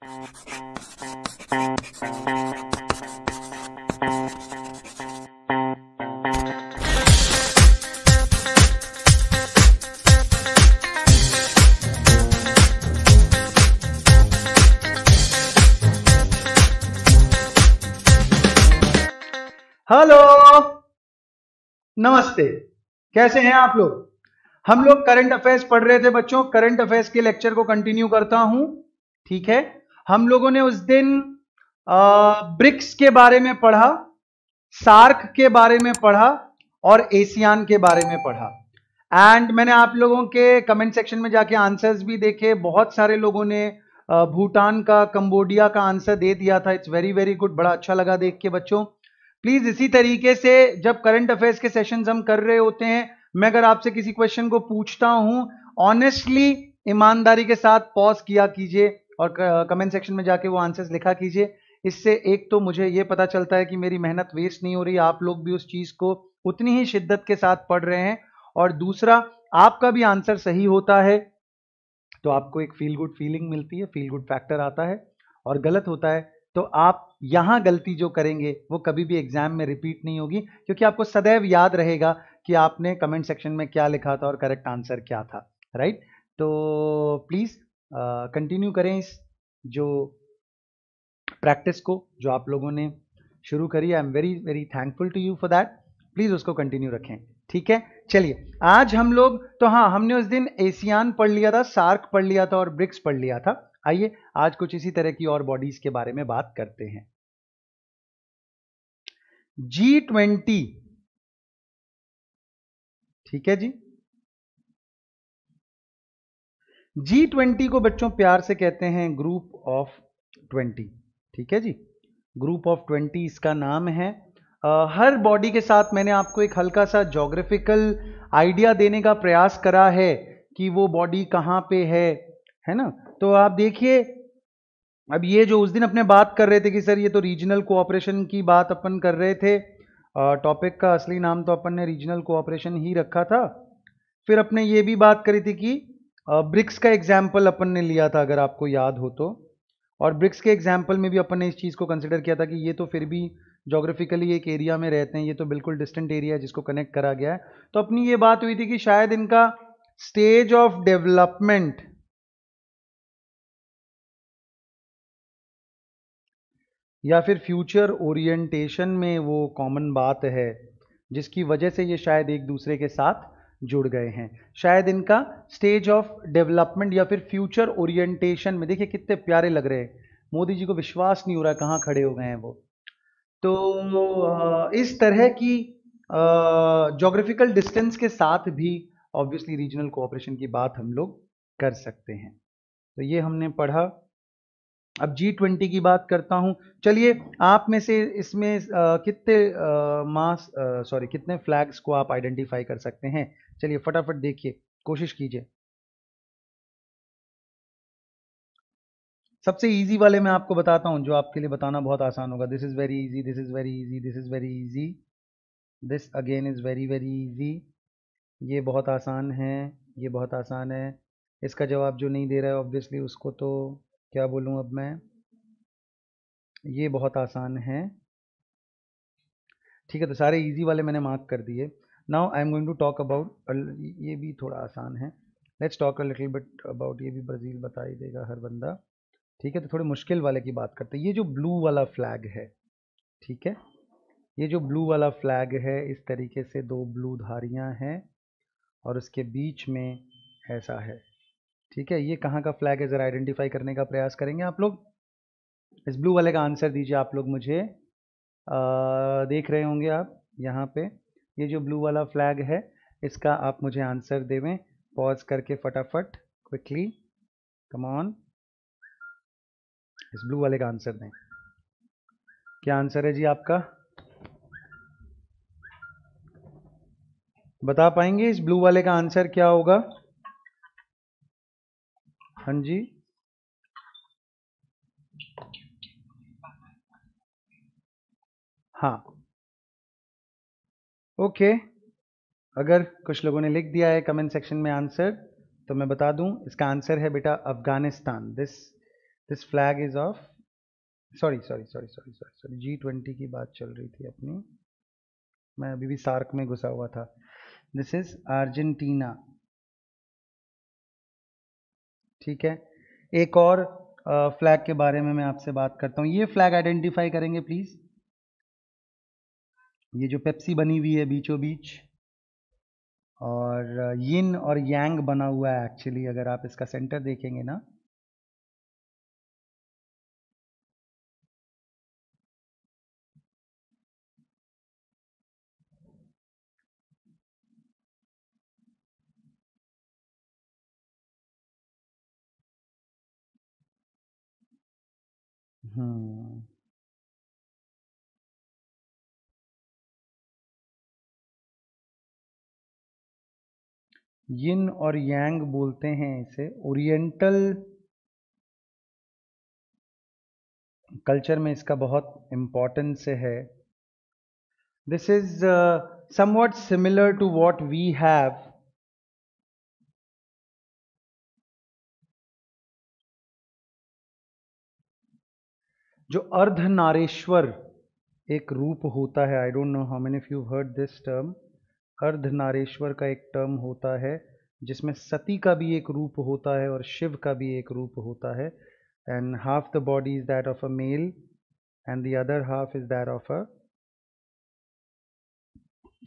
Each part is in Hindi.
हेलो नमस्ते कैसे हैं आप लोग हम लोग करंट अफेयर्स पढ़ रहे थे बच्चों करंट अफेयर्स के लेक्चर को कंटिन्यू करता हूं ठीक है हम लोगों ने उस दिन ब्रिक्स के बारे में पढ़ा सार्क के बारे में पढ़ा और एशियान के बारे में पढ़ा एंड मैंने आप लोगों के कमेंट सेक्शन में जाके आंसर्स भी देखे बहुत सारे लोगों ने भूटान का कंबोडिया का आंसर दे दिया था इट्स वेरी वेरी गुड बड़ा अच्छा लगा देख के बच्चों प्लीज इसी तरीके से जब करंट अफेयर्स के सेशन हम कर रहे होते हैं मैं अगर आपसे किसी क्वेश्चन को पूछता हूं ऑनेस्टली ईमानदारी के साथ पॉज किया कीजिए और कमेंट सेक्शन में जाके वो आंसर्स लिखा कीजिए इससे एक तो मुझे ये पता चलता है कि मेरी मेहनत वेस्ट नहीं हो रही आप लोग भी उस चीज़ को उतनी ही शिद्दत के साथ पढ़ रहे हैं और दूसरा आपका भी आंसर सही होता है तो आपको एक फील गुड फीलिंग मिलती है फील गुड फैक्टर आता है और गलत होता है तो आप यहाँ गलती जो करेंगे वो कभी भी एग्जाम में रिपीट नहीं होगी क्योंकि आपको सदैव याद रहेगा कि आपने कमेंट सेक्शन में क्या लिखा था और करेक्ट आंसर क्या था राइट तो प्लीज़ कंटिन्यू करें इस जो प्रैक्टिस को जो आप लोगों ने शुरू करी I am very very thankful to you for that please उसको कंटिन्यू रखें ठीक है चलिए आज हम लोग तो हाँ हमने उस दिन एशियान पढ़ लिया था सार्क पढ़ लिया था और ब्रिक्स पढ़ लिया था आइए आज कुछ इसी तरह की और बॉडीज के बारे में बात करते हैं जी ट्वेंटी ठीक है जी जी ट्वेंटी को बच्चों प्यार से कहते हैं ग्रुप ऑफ ट्वेंटी ठीक है जी ग्रुप ऑफ ट्वेंटी इसका नाम है आ, हर बॉडी के साथ मैंने आपको एक हल्का सा जोग्राफिकल आइडिया देने का प्रयास करा है कि वो बॉडी कहाँ पे है है ना तो आप देखिए अब ये जो उस दिन अपने बात कर रहे थे कि सर ये तो रीजनल कोऑपरेशन की बात अपन कर रहे थे टॉपिक का असली नाम तो अपन ने रीजनल कोऑपरेशन ही रखा था फिर अपने ये भी बात करी थी कि ब्रिक्स का एग्जाम्पल अपन ने लिया था अगर आपको याद हो तो और ब्रिक्स के एग्जाम्पल में भी अपन ने इस चीज़ को कंसिडर किया था कि ये तो फिर भी जोग्राफिकली एक एरिया में रहते हैं ये तो बिल्कुल डिस्टेंट एरिया है जिसको कनेक्ट करा गया है तो अपनी ये बात हुई थी कि शायद इनका स्टेज ऑफ डेवलपमेंट या फिर फ्यूचर ओरिएंटेशन में वो कॉमन बात है जिसकी वजह से ये शायद एक दूसरे के साथ जुड़ गए हैं शायद इनका स्टेज ऑफ डेवलपमेंट या फिर फ्यूचर ओरिएंटेशन में देखिए कितने प्यारे लग रहे हैं मोदी जी को विश्वास नहीं हो रहा कहाँ खड़े हो गए हैं वो तो इस तरह की जोग्राफिकल डिस्टेंस के साथ भी ऑब्वियसली रीजनल कोऑपरेशन की बात हम लोग कर सकते हैं तो ये हमने पढ़ा अब जी ट्वेंटी की बात करता हूं चलिए आप में से इसमें कितने मास सॉरी कितने फ्लैग्स को आप आइडेंटिफाई कर सकते हैं चलिए फटाफट देखिए कोशिश कीजिए सबसे इजी वाले मैं आपको बताता हूं जो आपके लिए बताना बहुत आसान होगा this is very easy this is very easy this is very easy this again is very very easy ये बहुत आसान है ये बहुत आसान है इसका जवाब जो नहीं दे रहा है ऑब्वियसली उसको तो क्या बोलूँ अब मैं ये बहुत आसान है ठीक है तो सारे इजी वाले मैंने मार्क कर दिए now I am going to talk about ये भी थोड़ा आसान है let's talk a little but about ये भी ब्राज़ील बता ही देगा हर बंदा ठीक है तो थोड़े मुश्किल वाले की बात करते हैं ये जो ब्लू वाला फ्लैग है ठीक है ये जो ब्लू वाला फ्लैग है इस तरीके से दो ब्लू धारियां हैं और उसके बीच में ऐसा है ठीक है ये कहाँ का फ्लैग है ज़रा आइडेंटिफाई करने का प्रयास करेंगे आप लोग इस ब्लू वाले का आंसर दीजिए आप लोग मुझे आ, देख रहे होंगे आप यहाँ पे ये जो ब्लू वाला फ्लैग है इसका आप मुझे आंसर देवें पॉज करके फटाफट क्विकली कम ऑन इस ब्लू वाले का आंसर दें क्या आंसर है जी आपका बता पाएंगे इस ब्लू वाले का आंसर क्या होगा हाँ जी हाँ ओके अगर कुछ लोगों ने लिख दिया है कमेंट सेक्शन में आंसर तो मैं बता दूं इसका आंसर है बेटा Afghanistan this this flag is of sorry sorry sorry sorry sorry sorry G twenty की बात चल रही थी अपनी मैं अभी भी सार्क में घुसा हुआ था दिस इज अर्जेंटीना ठीक है एक और फ्लैग के बारे में मैं आपसे बात करता हूँ ये फ्लैग आइडेंटिफाई करेंगे प्लीज़ ये जो पेप्सी बनी हुई है बीचों बीच और यिन और यांग बना हुआ है एक्चुअली अगर आप इसका सेंटर देखेंगे ना हम्म यिन और यांग बोलते हैं इसे ओरिएंटल कल्चर में इसका बहुत इम्पोर्टेंस है this is somewhat similar to what we have जो अर्धनारेश्वर एक रूप होता है I don't know how many of you heard this term Ardhanareshwar का एक टर्म होता है जिसमें सती का भी एक रूप होता है और शिव का भी एक रूप होता है and half the body is that of a male and the other half is that of a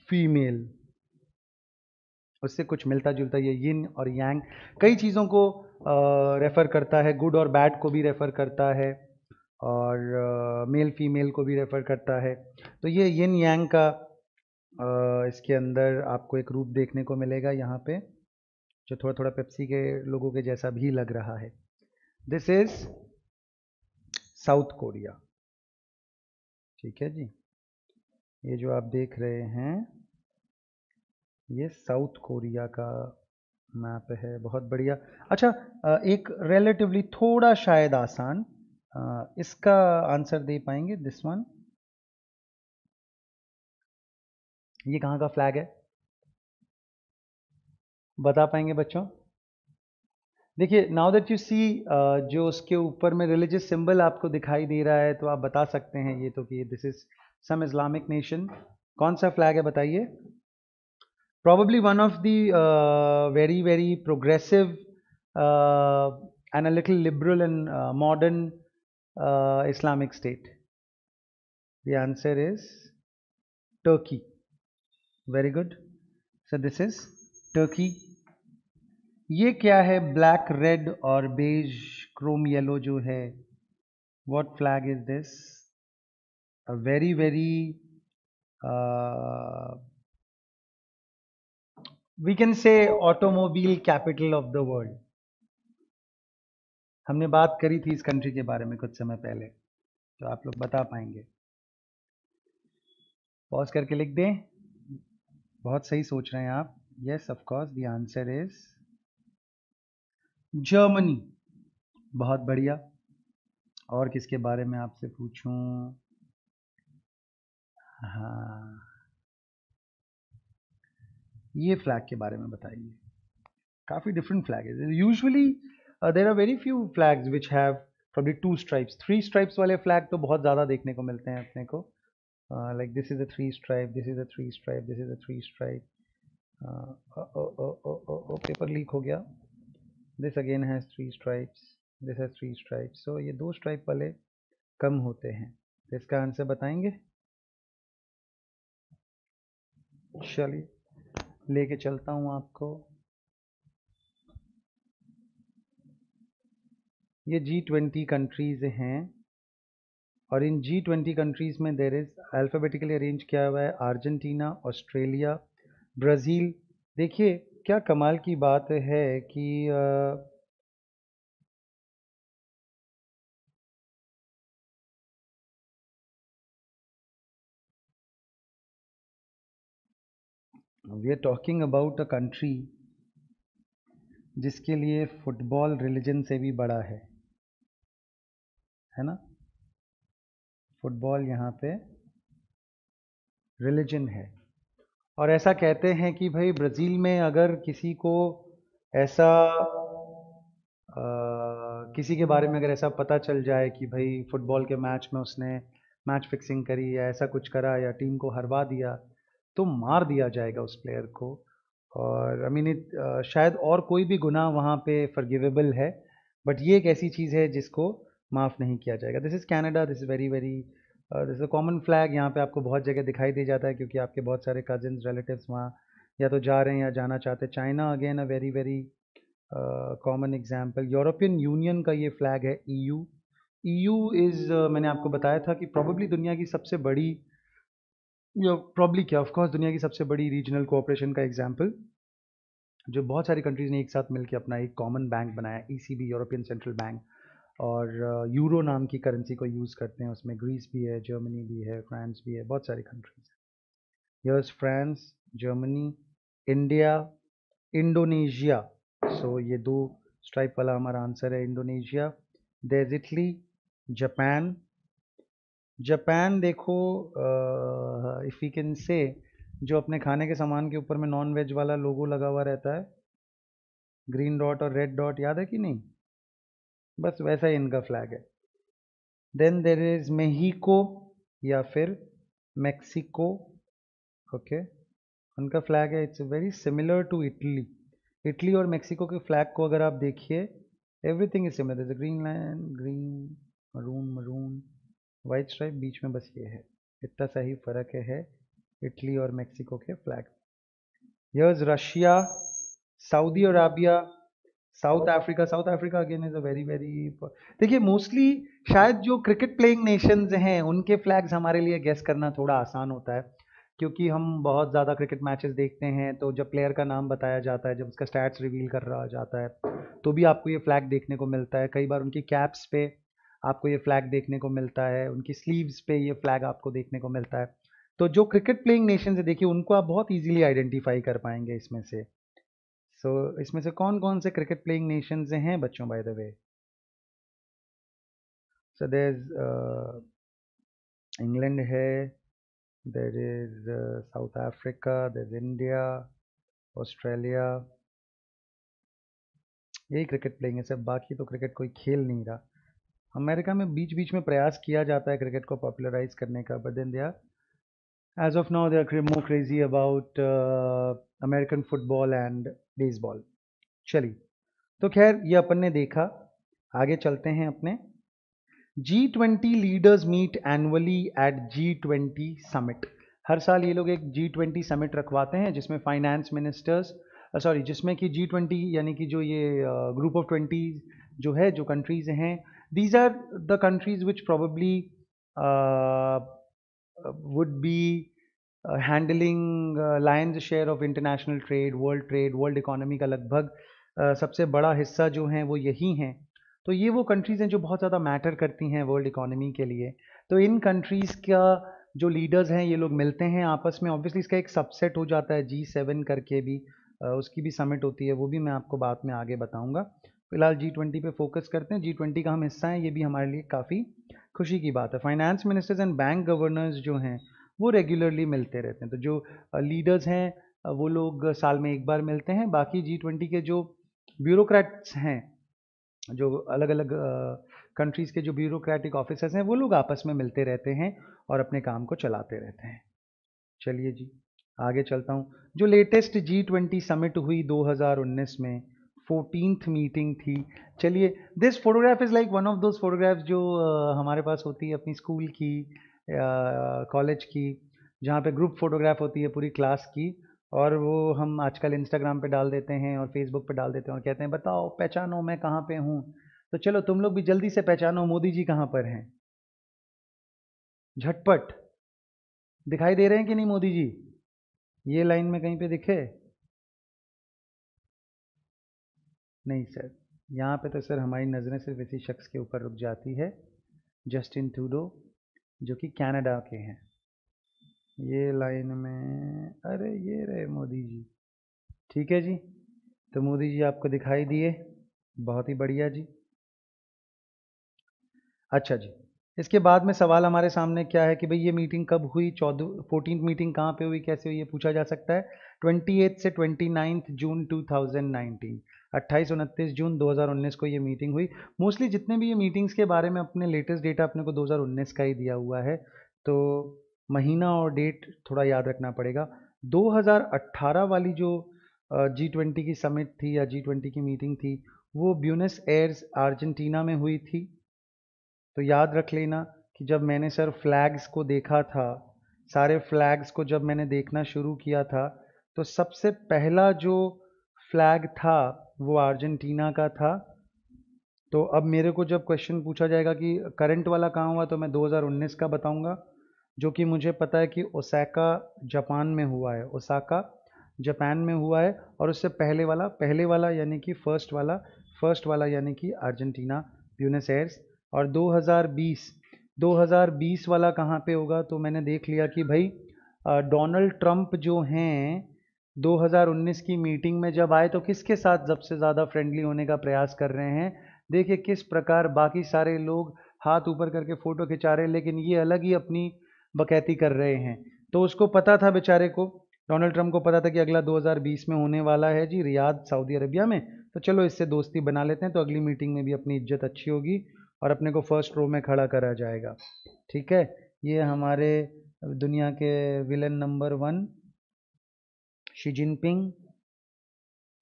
female उससे कुछ मिलता जुलता ये यिन और यांग कई चीज़ों को रेफ़र करता है गुड और बैड को भी रेफ़र करता है और मेल फीमेल को भी रेफ़र करता है तो ये यिन यांग का इसके अंदर आपको एक रूप देखने को मिलेगा यहाँ पे जो थोड़ा थोड़ा पेप्सी के लोगों के जैसा भी लग रहा है दिस इज साउथ कोरिया ठीक है जी ये जो आप देख रहे हैं ये साउथ कोरिया का मैप है बहुत बढ़िया अच्छा एक रिलेटिवली थोड़ा शायद आसान इसका आंसर दे पाएंगे दिस वन ये कहाँ का फ्लैग है बता पाएंगे बच्चों देखिए नाउ दैट यू सी जो उसके ऊपर में रिलीजियस सिंबल आपको दिखाई दे रहा है तो आप बता सकते हैं ये तो कि this is some Islamic nation कौन सा फ्लैग है बताइए probably one of the very very progressive and liberal and modern Islamic state the answer is Turkey very good so this is Turkey ये क्या है ब्लैक रेड और बेज क्रोम येलो जो है what flag is this a very very we can say automobile capital of the world हमने बात करी थी इस कंट्री के बारे में कुछ समय पहले तो आप लोग बता पाएंगे पॉज करके लिख दें बहुत सही सोच रहे हैं आप yes of course the the answer is Germany बहुत बढ़िया और किसके बारे में आपसे पूछूं हाँ ये फ्लैग के बारे में बताइए काफ़ी डिफरेंट फ्लैग है usually there are very few flags which have probably two stripes three stripes वाले फ्लैग तो बहुत ज़्यादा देखने को मिलते हैं अपने को like this is a three stripe this is a three stripe this is a three stripe uh, oh, oh, oh, oh, oh, paper leak ho gaya this again has three stripes this has three stripes so ye do stripe वाले कम होते हैं तो इसका आंसर बताएंगे चलिए leke chalta hu aapko ये जी ट्वेंटी कंट्रीज हैं और इन जी ट्वेंटी कंट्रीज़ में देर इज़ अल्फ़ाबेटिकली अरेंज किया हुआ है अर्जेंटीना ऑस्ट्रेलिया ब्राज़ील देखिए क्या कमाल की बात है कि we are talking about a country जिसके लिए फुटबॉल रिलीजन से भी बड़ा है है ना फुटबॉल यहाँ पे रिलीजन है और ऐसा कहते हैं कि भाई ब्राज़ील में अगर किसी को ऐसा आ, किसी के बारे में अगर ऐसा पता चल जाए कि भाई फुटबॉल के मैच में उसने मैच फिक्सिंग करी या ऐसा कुछ करा या टीम को हरवा दिया तो मार दिया जाएगा उस प्लेयर को और आई मीन शायद और कोई भी गुनाह वहाँ पे फॉरगिवेबल है बट ये एक ऐसी चीज़ है जिसको माफ़ नहीं किया जाएगा this is Canada this is very very this a common flag यहाँ पे आपको बहुत जगह दिखाई दे जाता है क्योंकि आपके बहुत सारे कजिन रिलेटिव्स वहाँ या तो जा रहे हैं या जाना चाहते हैं China again a very very common example European Union का ये फ्लैग है E U E U is मैंने आपको बताया था कि प्रॉबली दुनिया की सबसे बड़ी प्रॉब्ली क्या ऑफकोर्स दुनिया की सबसे बड़ी रीजनल कोऑपरेशन का एग्जाम्पल जो बहुत सारी कंट्रीज़ ने एक साथ मिलकर अपना एक कॉमन बैंक बनाया E C B European Central Bank और यूरो नाम की करेंसी को यूज़ करते हैं उसमें ग्रीस भी है जर्मनी भी है फ्रांस भी है बहुत सारी कंट्रीज हैं yes France Germany India Indonesia so ये दो स्ट्राइप वाला हमारा आंसर है Indonesia there Italy Japan Japan देखो इफ़ यू कैन से जो अपने खाने के सामान के ऊपर में नॉन वेज वाला लोगो लगा हुआ रहता है ग्रीन डॉट और रेड डॉट याद है कि नहीं बस वैसा ही इनका फ्लैग है देन देर इज मेहिको या फिर मैक्सिको ओके उनका फ्लैग है it's very similar to Italy Italy और मेक्सिको के फ्लैग को अगर आप देखिए everything is similar green line green maroon maroon white stripe बीच में बस ये है इतना सा ही फर्क है इटली और मेक्सिको के फ्लैग यर्स Russia Saudi Arabia South Africa South Africa again is a very very देखिए मोस्टली शायद जो क्रिकेट प्लेइंग नेशंस हैं उनके फ्लैग्स हमारे लिए गेस करना थोड़ा आसान होता है क्योंकि हम बहुत ज़्यादा क्रिकेट मैचेस देखते हैं तो जब प्लेयर का नाम बताया जाता है जब उसका स्टैट्स रिवील कर रहा जाता है तो भी आपको ये फ्लैग देखने को मिलता है कई बार उनकी कैप्स पे आपको ये फ्लैग देखने को मिलता है उनकी स्लीव्स पे ये फ्लैग आपको देखने को मिलता है तो जो क्रिकेट प्लेइंग नेशन है देखिए उनको आप बहुत ईजिली आइडेंटिफाई कर पाएंगे इसमें से सो so, इसमें से कौन कौन से क्रिकेट प्लेइंग नेशन हैं बच्चों by the way so there England है there is South Africa there is India Australia यही क्रिकेट प्लेइंग है सर बाकी तो क्रिकेट कोई खेल नहीं रहा अमेरिका में बीच बीच में प्रयास किया जाता है क्रिकेट को पॉपुलराइज करने का but then they are as of now, they're more crazy about uh, American football and baseball. चलिए तो खैर ये अपन ने देखा आगे चलते हैं अपने G twenty leaders meet annually at G twenty summit हर साल ये लोग एक जी ट्वेंटी समिट रखवाते हैं जिसमें फाइनेंस मिनिस्टर्स सॉरी जिसमें कि जी ट्वेंटी यानी कि जो ये ग्रुप ऑफ ट्वेंटी जो है जो कंट्रीज हैं these are the countries which probably would be uh, handling uh, lion's share of international trade, world trade, world economy का लगभग uh, सबसे बड़ा हिस्सा जो हैं वो यही हैं तो ये वो कंट्रीज़ हैं जो बहुत ज़्यादा मैटर करती हैं वर्ल्ड इकोनॉमी के लिए तो इन कंट्रीज़ का जो लीडर्स हैं ये लोग मिलते हैं आपस में ऑब्वियसली इसका एक सबसेट हो जाता है जी सेवन करके भी uh, उसकी भी समिट होती है वो भी मैं आपको बाद में आगे बताऊँगा फिलहाल जी ट्वेंटी पे फोकस करते हैं जी ट्वेंटी का हम हिस्सा हैं ये भी हमारे लिए काफ़ी खुशी की बात है finance ministers and bank governors जो हैं वो रेगुलरली मिलते रहते हैं तो जो लीडर्स हैं वो लोग साल में एक बार मिलते हैं बाकी जी ट्वेंटी के जो ब्यूरोक्रेट्स हैं जो अलग अलग कंट्रीज़ के जो ब्यूरोक्रेटिक ऑफिसर्स हैं वो लोग आपस में मिलते रहते हैं और अपने काम को चलाते रहते हैं चलिए जी आगे चलता हूँ जो लेटेस्ट जी ट्वेंटी समिट हुई 2019 में फोर्टीनथ मीटिंग थी चलिए this photograph is like one of those photograph जो uh, हमारे पास होती है अपनी स्कूल की कॉलेज uh, की जहाँ पे ग्रुप फोटोग्राफ होती है पूरी क्लास की और वो हम आजकल इंस्टाग्राम पे डाल देते हैं और फेसबुक पे डाल देते हैं और कहते हैं बताओ पहचानो मैं कहाँ पे हूँ तो चलो तुम लोग भी जल्दी से पहचानो मोदी जी कहाँ पर हैं झटपट दिखाई दे रहे हैं कि नहीं मोदी जी ये लाइन में कहीं पे दिखे नहीं सर यहाँ पे तो सर हमारी नज़रें सिर्फ इसी शख्स के ऊपर रुक जाती है जस्टिन टूडो जो कि कनाडा के हैं ये लाइन में अरे ये रहे मोदी जी ठीक है जी तो मोदी जी आपको दिखाई दिए बहुत ही बढ़िया जी अच्छा जी इसके बाद में सवाल हमारे सामने क्या है कि भाई ये मीटिंग कब हुई चौदह फोर्टीन मीटिंग कहाँ पे हुई कैसे हुई ये पूछा जा सकता है ट्वेंटी से ट्वेंटी जून नाइनटीन अट्ठाईस उनतीस जून 2019 को ये मीटिंग हुई मोस्टली जितने भी ये मीटिंग्स के बारे में अपने लेटेस्ट डेटा अपने को 2019 का ही दिया हुआ है तो महीना और डेट थोड़ा याद रखना पड़ेगा 2018 वाली जो जी ट्वेंटी की समिट थी या जी ट्वेंटी की मीटिंग थी वो ब्यूनस एयर्स अर्जेंटीना में हुई थी तो याद रख लेना कि जब मैंने सर फ्लैग्स को देखा था सारे फ्लैग्स को जब मैंने देखना शुरू किया था तो सबसे पहला जो फ्लैग था वो अर्जेंटीना का था तो अब मेरे को जब क्वेश्चन पूछा जाएगा कि करंट वाला कहाँ हुआ तो मैं 2019 का बताऊंगा जो कि मुझे पता है कि ओसाका जापान में हुआ है ओसाका जापान में हुआ है और उससे पहले वाला पहले वाला यानी कि फर्स्ट वाला फर्स्ट वाला यानी कि अर्जेंटीना ब्यूनस एयर्स और 2020 2020 वाला कहाँ पे होगा तो मैंने देख लिया कि भाई डोनाल्ड ट्रंप जो हैं 2019 की मीटिंग में जब आए तो किसके साथ सबसे ज़्यादा फ्रेंडली होने का प्रयास कर रहे हैं देखिए किस प्रकार बाकी सारे लोग हाथ ऊपर करके फ़ोटो खिंचा रहे हैं लेकिन ये अलग ही अपनी बकैती कर रहे हैं तो उसको पता था बेचारे को डोनाल्ड ट्रंप को पता था कि अगला 2020 में होने वाला है जी रियाद सऊदी अरबिया में तो चलो इससे दोस्ती बना लेते हैं तो अगली मीटिंग में भी अपनी इज्जत अच्छी होगी और अपने को फर्स्ट रो में खड़ा करा जाएगा ठीक है ये हमारे दुनिया के villain number one Xi Jinping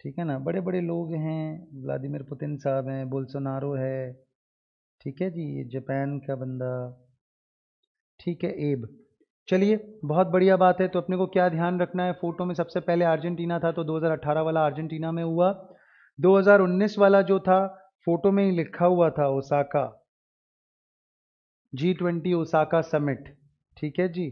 ठीक है ना बड़े बड़े लोग हैं व्लादिमिर पुतिन साहब हैं बोल्सोनारो है ठीक है जी ये जापान का बंदा ठीक है एब चलिए बहुत बढ़िया बात है तो अपने को क्या ध्यान रखना है फोटो में सबसे पहले अर्जेंटीना था तो 2018 वाला अर्जेंटीना में हुआ 2019 वाला जो था फोटो में ही लिखा हुआ था Osaka G twenty Osaka summit ठीक है जी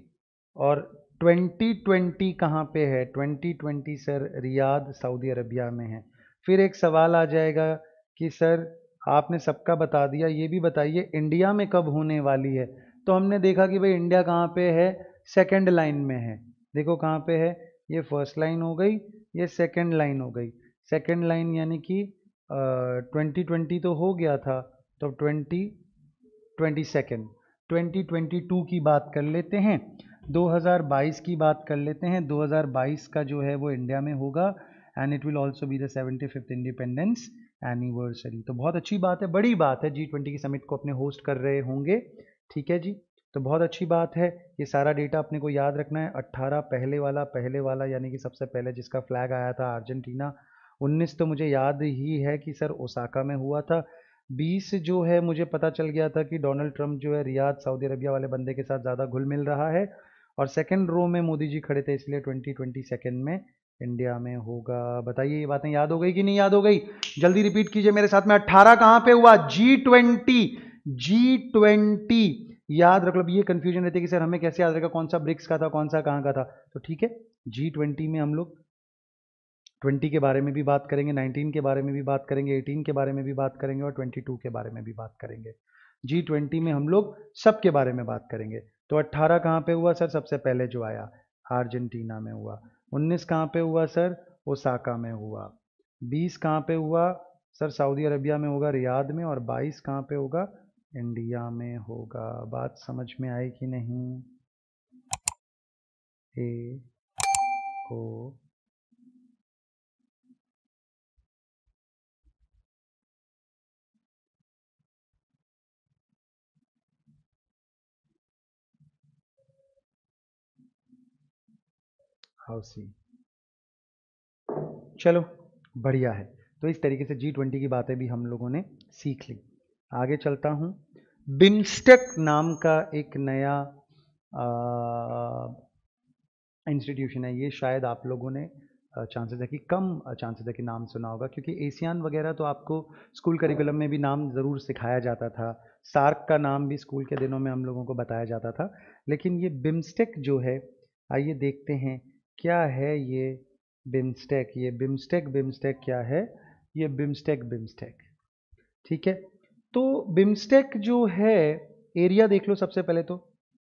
और ट्वेंटी ट्वेंटी कहाँ पे है twenty twenty sir Riyadh Saudi Arabia में है फिर एक सवाल आ जाएगा कि सर आपने सबका बता दिया ये भी बताइए इंडिया में कब होने वाली है तो हमने देखा कि भाई इंडिया कहाँ पे है सेकंड लाइन में है देखो कहाँ पे है ये फर्स्ट लाइन हो गई ये सेकंड लाइन हो गई सेकंड लाइन यानी कि ट्वेंटी ट्वेंटी तो हो गया था तो twenty twenty second twenty twenty two की बात कर लेते हैं 2022 की बात कर लेते हैं 2022 का जो है वो इंडिया में होगा and it will also be the seventy fifth independence anniversary तो बहुत अच्छी बात है बड़ी बात है जी ट्वेंटी की समिट को अपने होस्ट कर रहे होंगे ठीक है जी तो बहुत अच्छी बात है ये सारा डेटा अपने को याद रखना है 18 पहले वाला पहले वाला यानी कि सबसे पहले जिसका फ्लैग आया था अर्जेंटीना 19 तो मुझे याद ही है कि सर ओसाका में हुआ था 20 जो है मुझे पता चल गया था कि डोनाल्ड ट्रंप जो है रियाद सऊदी अरबिया वाले बंदे के साथ ज़्यादा घुल मिल रहा है और सेकेंड रो में मोदी जी खड़े थे इसलिए ट्वेंटी ट्वेंटी सेकेंड में इंडिया में होगा बताइए ये बातें याद हो गई कि नहीं याद हो गई जल्दी रिपीट कीजिए मेरे साथ में अट्ठारह कहां पे हुआ जी ट्वेंटी जी ट्वेंटी याद रख लो ये कंफ्यूजन रहती है कि सर हमें कैसे याद रखा कौन सा ब्रिक्स का था कौन सा कहाँ का था तो ठीक है जी ट्वेंटी में हम लोग ट्वेंटी के बारे में भी बात करेंगे नाइनटीन के बारे में भी बात करेंगे एटीन के बारे में भी बात करेंगे और ट्वेंटी टू के बारे में भी बात करेंगे जी ट्वेंटी में हम लोग सब के बारे में बात करेंगे तो 18 कहाँ पे हुआ सर सबसे पहले जो आया अर्जेंटीना में हुआ 19 कहाँ पे हुआ सर ओसाका में हुआ 20 कहाँ पे हुआ सर सऊदी अरबिया में होगा रियाद में और 22 कहाँ पे होगा इंडिया में होगा बात समझ में आई कि नहीं ए ओ हाउसिंग चलो बढ़िया है तो इस तरीके से जी ट्वेंटी की बातें भी हम लोगों ने सीख ली आगे चलता हूँ बिम्स्टेक नाम का एक नया इंस्टीट्यूशन है ये शायद आप लोगों ने चांसेस है कि कम चांसेस है कि नाम सुना होगा क्योंकि एशियान वगैरह तो आपको स्कूल करिकुलम में भी नाम ज़रूर सिखाया जाता था सार्क का नाम भी स्कूल के दिनों में हम लोगों को बताया जाता था लेकिन ये बिम्स्टेक जो है आइए देखते हैं क्या है ये बिम्स्टेक ये बिमस्टेक बिमस्टेक क्या है ये बिम्स्टेक बिमस्टेक ठीक है तो बिम्स्टेक जो है एरिया देख लो सबसे पहले तो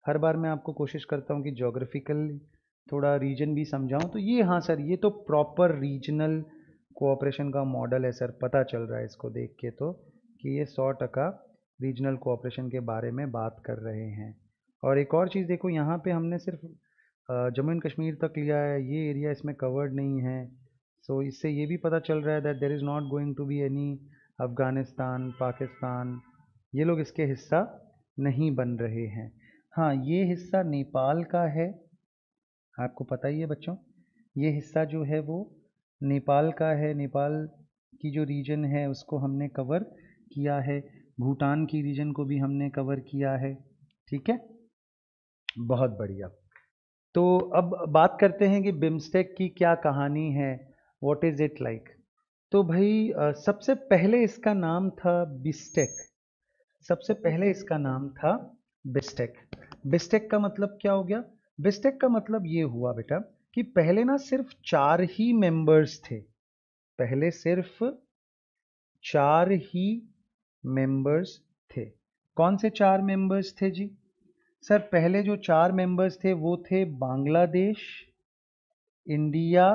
हर बार मैं आपको कोशिश करता हूँ कि जोग्राफिकल थोड़ा रीजन भी समझाऊँ तो ये हाँ सर ये तो प्रॉपर रीजनल कोऑपरेशन का मॉडल है सर पता चल रहा है इसको देख के तो कि ये सौ टका रीजनल कोऑपरेशन के बारे में बात कर रहे हैं और एक और चीज़ देखो यहाँ पे हमने सिर्फ जम्मू एंड कश्मीर तक लिया है ये एरिया इसमें कवर्ड नहीं है सो so, इससे ये भी पता चल रहा है that there is not going to be any Afghanistan Pakistan ये लोग इसके हिस्सा नहीं बन रहे हैं हाँ ये हिस्सा नेपाल का है आपको पता ही है बच्चों ये हिस्सा जो है वो नेपाल का है नेपाल की जो रीजन है उसको हमने कवर किया है भूटान की रीजन को भी हमने कवर किया है ठीक है बहुत बढ़िया तो अब बात करते हैं कि बिम्स्टेक की क्या कहानी है वॉट इज़ इट लाइक तो भाई सबसे पहले इसका नाम था बिस्टेक सबसे पहले इसका नाम था बिस्टेक बिस्टेक का मतलब क्या हो गया बिस्टेक का मतलब ये हुआ बेटा कि पहले ना सिर्फ चार ही मेंबर्स थे पहले सिर्फ चार ही मेंबर्स थे कौन से चार मेंबर्स थे जी सर पहले जो चार मेंबर्स थे वो थे Bangladesh India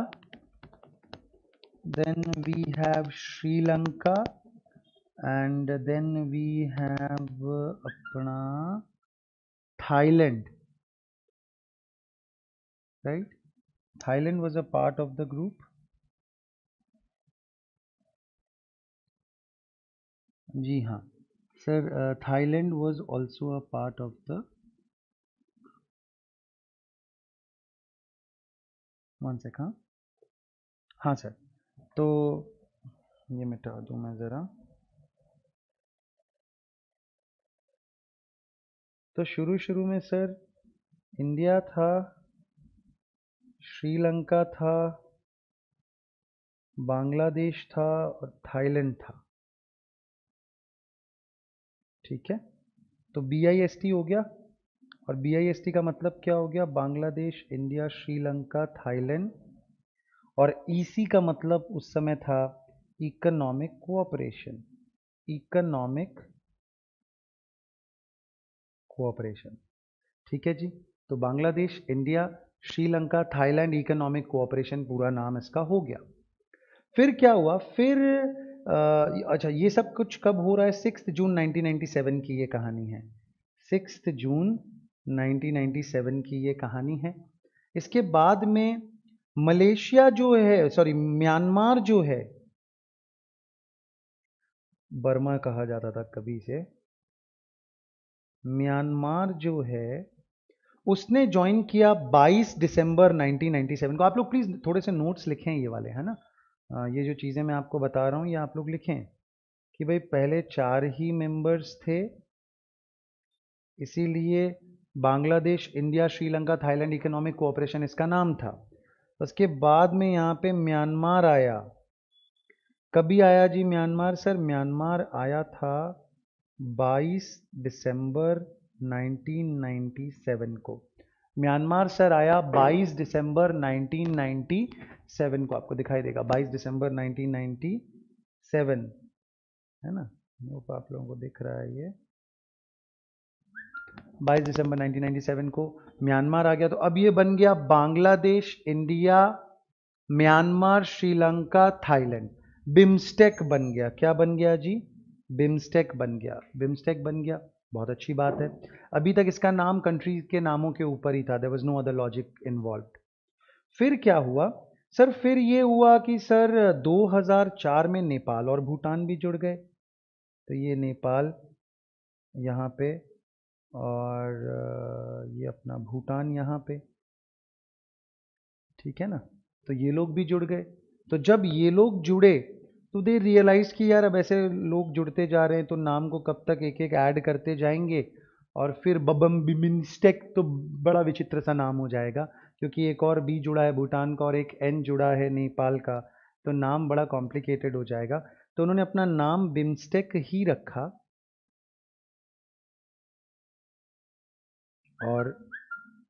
then we have Sri Lanka and then we have अपना Thailand right Thailand was a part of the group जी हाँ sir Thailand was also a part of the one sec हाँ हाँ सर तो ये मिटा दू मैं ज़रा तो शुरू शुरू में सर इंडिया था श्रीलंका था बांग्लादेश था और थाईलैंड था ठीक है तो बी आई एस टी हो गया और बी का मतलब क्या हो गया बांग्लादेश इंडिया श्रीलंका थाईलैंड और ईसी e का मतलब उस समय था इकोनॉमिक कोऑपरेशन इकोनॉमिक कोऑपरेशन ठीक है जी तो Bangladesh India Sri Lanka Thailand economic cooperation पूरा नाम इसका हो गया फिर क्या हुआ फिर आ, अच्छा ये सब कुछ कब हो रहा है सिक्स जून 1997 की ये कहानी है सिक्स जून 1997 की ये कहानी है इसके बाद में मलेशिया जो है सॉरी म्यांमार जो है बर्मा कहा जाता था कभी से म्यांमार जो है उसने ज्वाइन किया 22 दिसंबर 1997 को आप लोग प्लीज़ थोड़े से नोट्स लिखें ये वाले है ना आ, ये जो चीज़ें मैं आपको बता रहा हूं ये आप लोग लिखें कि भाई पहले चार ही मेंबर्स थे इसीलिए Bangladesh India Sri Lanka Thailand economic cooperation इसका नाम था उसके बाद में यहाँ पे म्यांमार आया कभी आया जी म्यांमार सर म्यांमार आया था 22 दिसंबर 1997 को म्यांमार सर आया 22 दिसंबर 1997 को आपको दिखाई देगा 22 दिसंबर 1997 है ना आप लोगों को दिख रहा है ये 22 दिसंबर 1997 को म्यांमार आ गया तो अब ये बन गया Bangladesh India Myanmar Sri Lanka Thailand BIMSTEC बन गया क्या बन गया जी बिम्स्टेक बन गया बिम्स्टेक बन गया बहुत अच्छी बात है अभी तक इसका नाम कंट्री के नामों के ऊपर ही था there was no other logic involve फिर क्या हुआ सर फिर ये हुआ कि सर 2004 में नेपाल और भूटान भी जुड़ गए तो ये नेपाल यहाँ पे और ये अपना भूटान यहाँ पे ठीक है ना तो ये लोग भी जुड़ गए तो जब ये लोग जुड़े तो दे रियलाइज़ कि यार अब ऐसे लोग जुड़ते जा रहे हैं तो नाम को कब तक एक एक ऐड करते जाएंगे और फिर बबम बिमिनस्टेक तो बड़ा विचित्र सा नाम हो जाएगा क्योंकि एक और बी जुड़ा है भूटान का और एक एन जुड़ा है नेपाल का तो नाम बड़ा कॉम्प्लिकेटेड हो जाएगा तो उन्होंने अपना नाम बिमस्टेक ही रखा और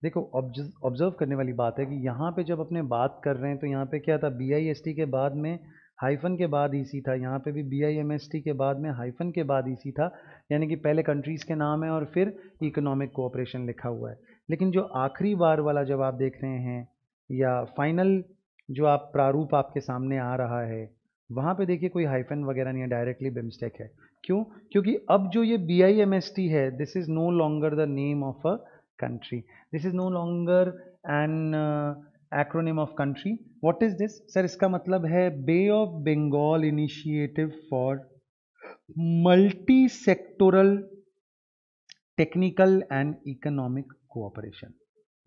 देखो ऑब्जर्व करने वाली बात है कि यहाँ पे जब अपने बात कर रहे हैं तो यहाँ पे क्या था बी आई एस टी के बाद में हाइफन के बाद ई e सी था यहाँ पे भी B I M S T के बाद में हाइफन के बाद ई e सी था यानी कि पहले कंट्रीज़ के नाम है और फिर इकोनॉमिक कोऑपरेशन लिखा हुआ है लेकिन जो आखिरी बार वाला जब आप देख रहे हैं या फाइनल जो आप प्रारूप आपके सामने आ रहा है वहाँ पे देखिए कोई हाइफन वगैरह नहीं है डायरेक्टली बिमस्टेक है क्यों क्योंकि अब जो ये B I M S T है this is no longer the name of a country. This is no longer an uh, acronym of country. What is this? Sir, iska matlab hai Bay of Bengal initiative for multi-sectoral technical and economic cooperation.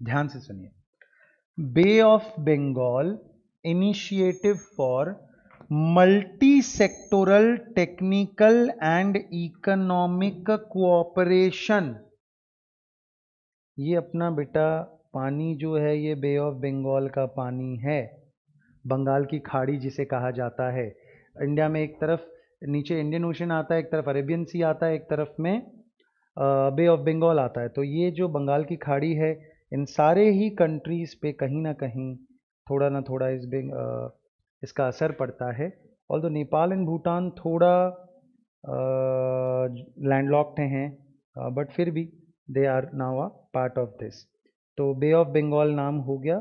dhyan se suniye bay of bengal initiative for multi sectoral technical and economic cooperation ये अपना बेटा पानी जो है ये बे ऑफ बंगाल का पानी है बंगाल की खाड़ी जिसे कहा जाता है इंडिया में एक तरफ नीचे इंडियन ओशन आता है एक तरफ अरेबियन सी आता है एक तरफ में बे ऑफ बंगाल आता है तो ये जो बंगाल की खाड़ी है इन सारे ही कंट्रीज़ पे कहीं ना कहीं थोड़ा ना थोड़ा इस बे इसका असर पड़ता है ऑल दो नेपाल एंड भूटान थोड़ा लैंडलॉक्ड हैं बट फिर भी they are now a part of this तो बे ऑफ बंगाल नाम हो गया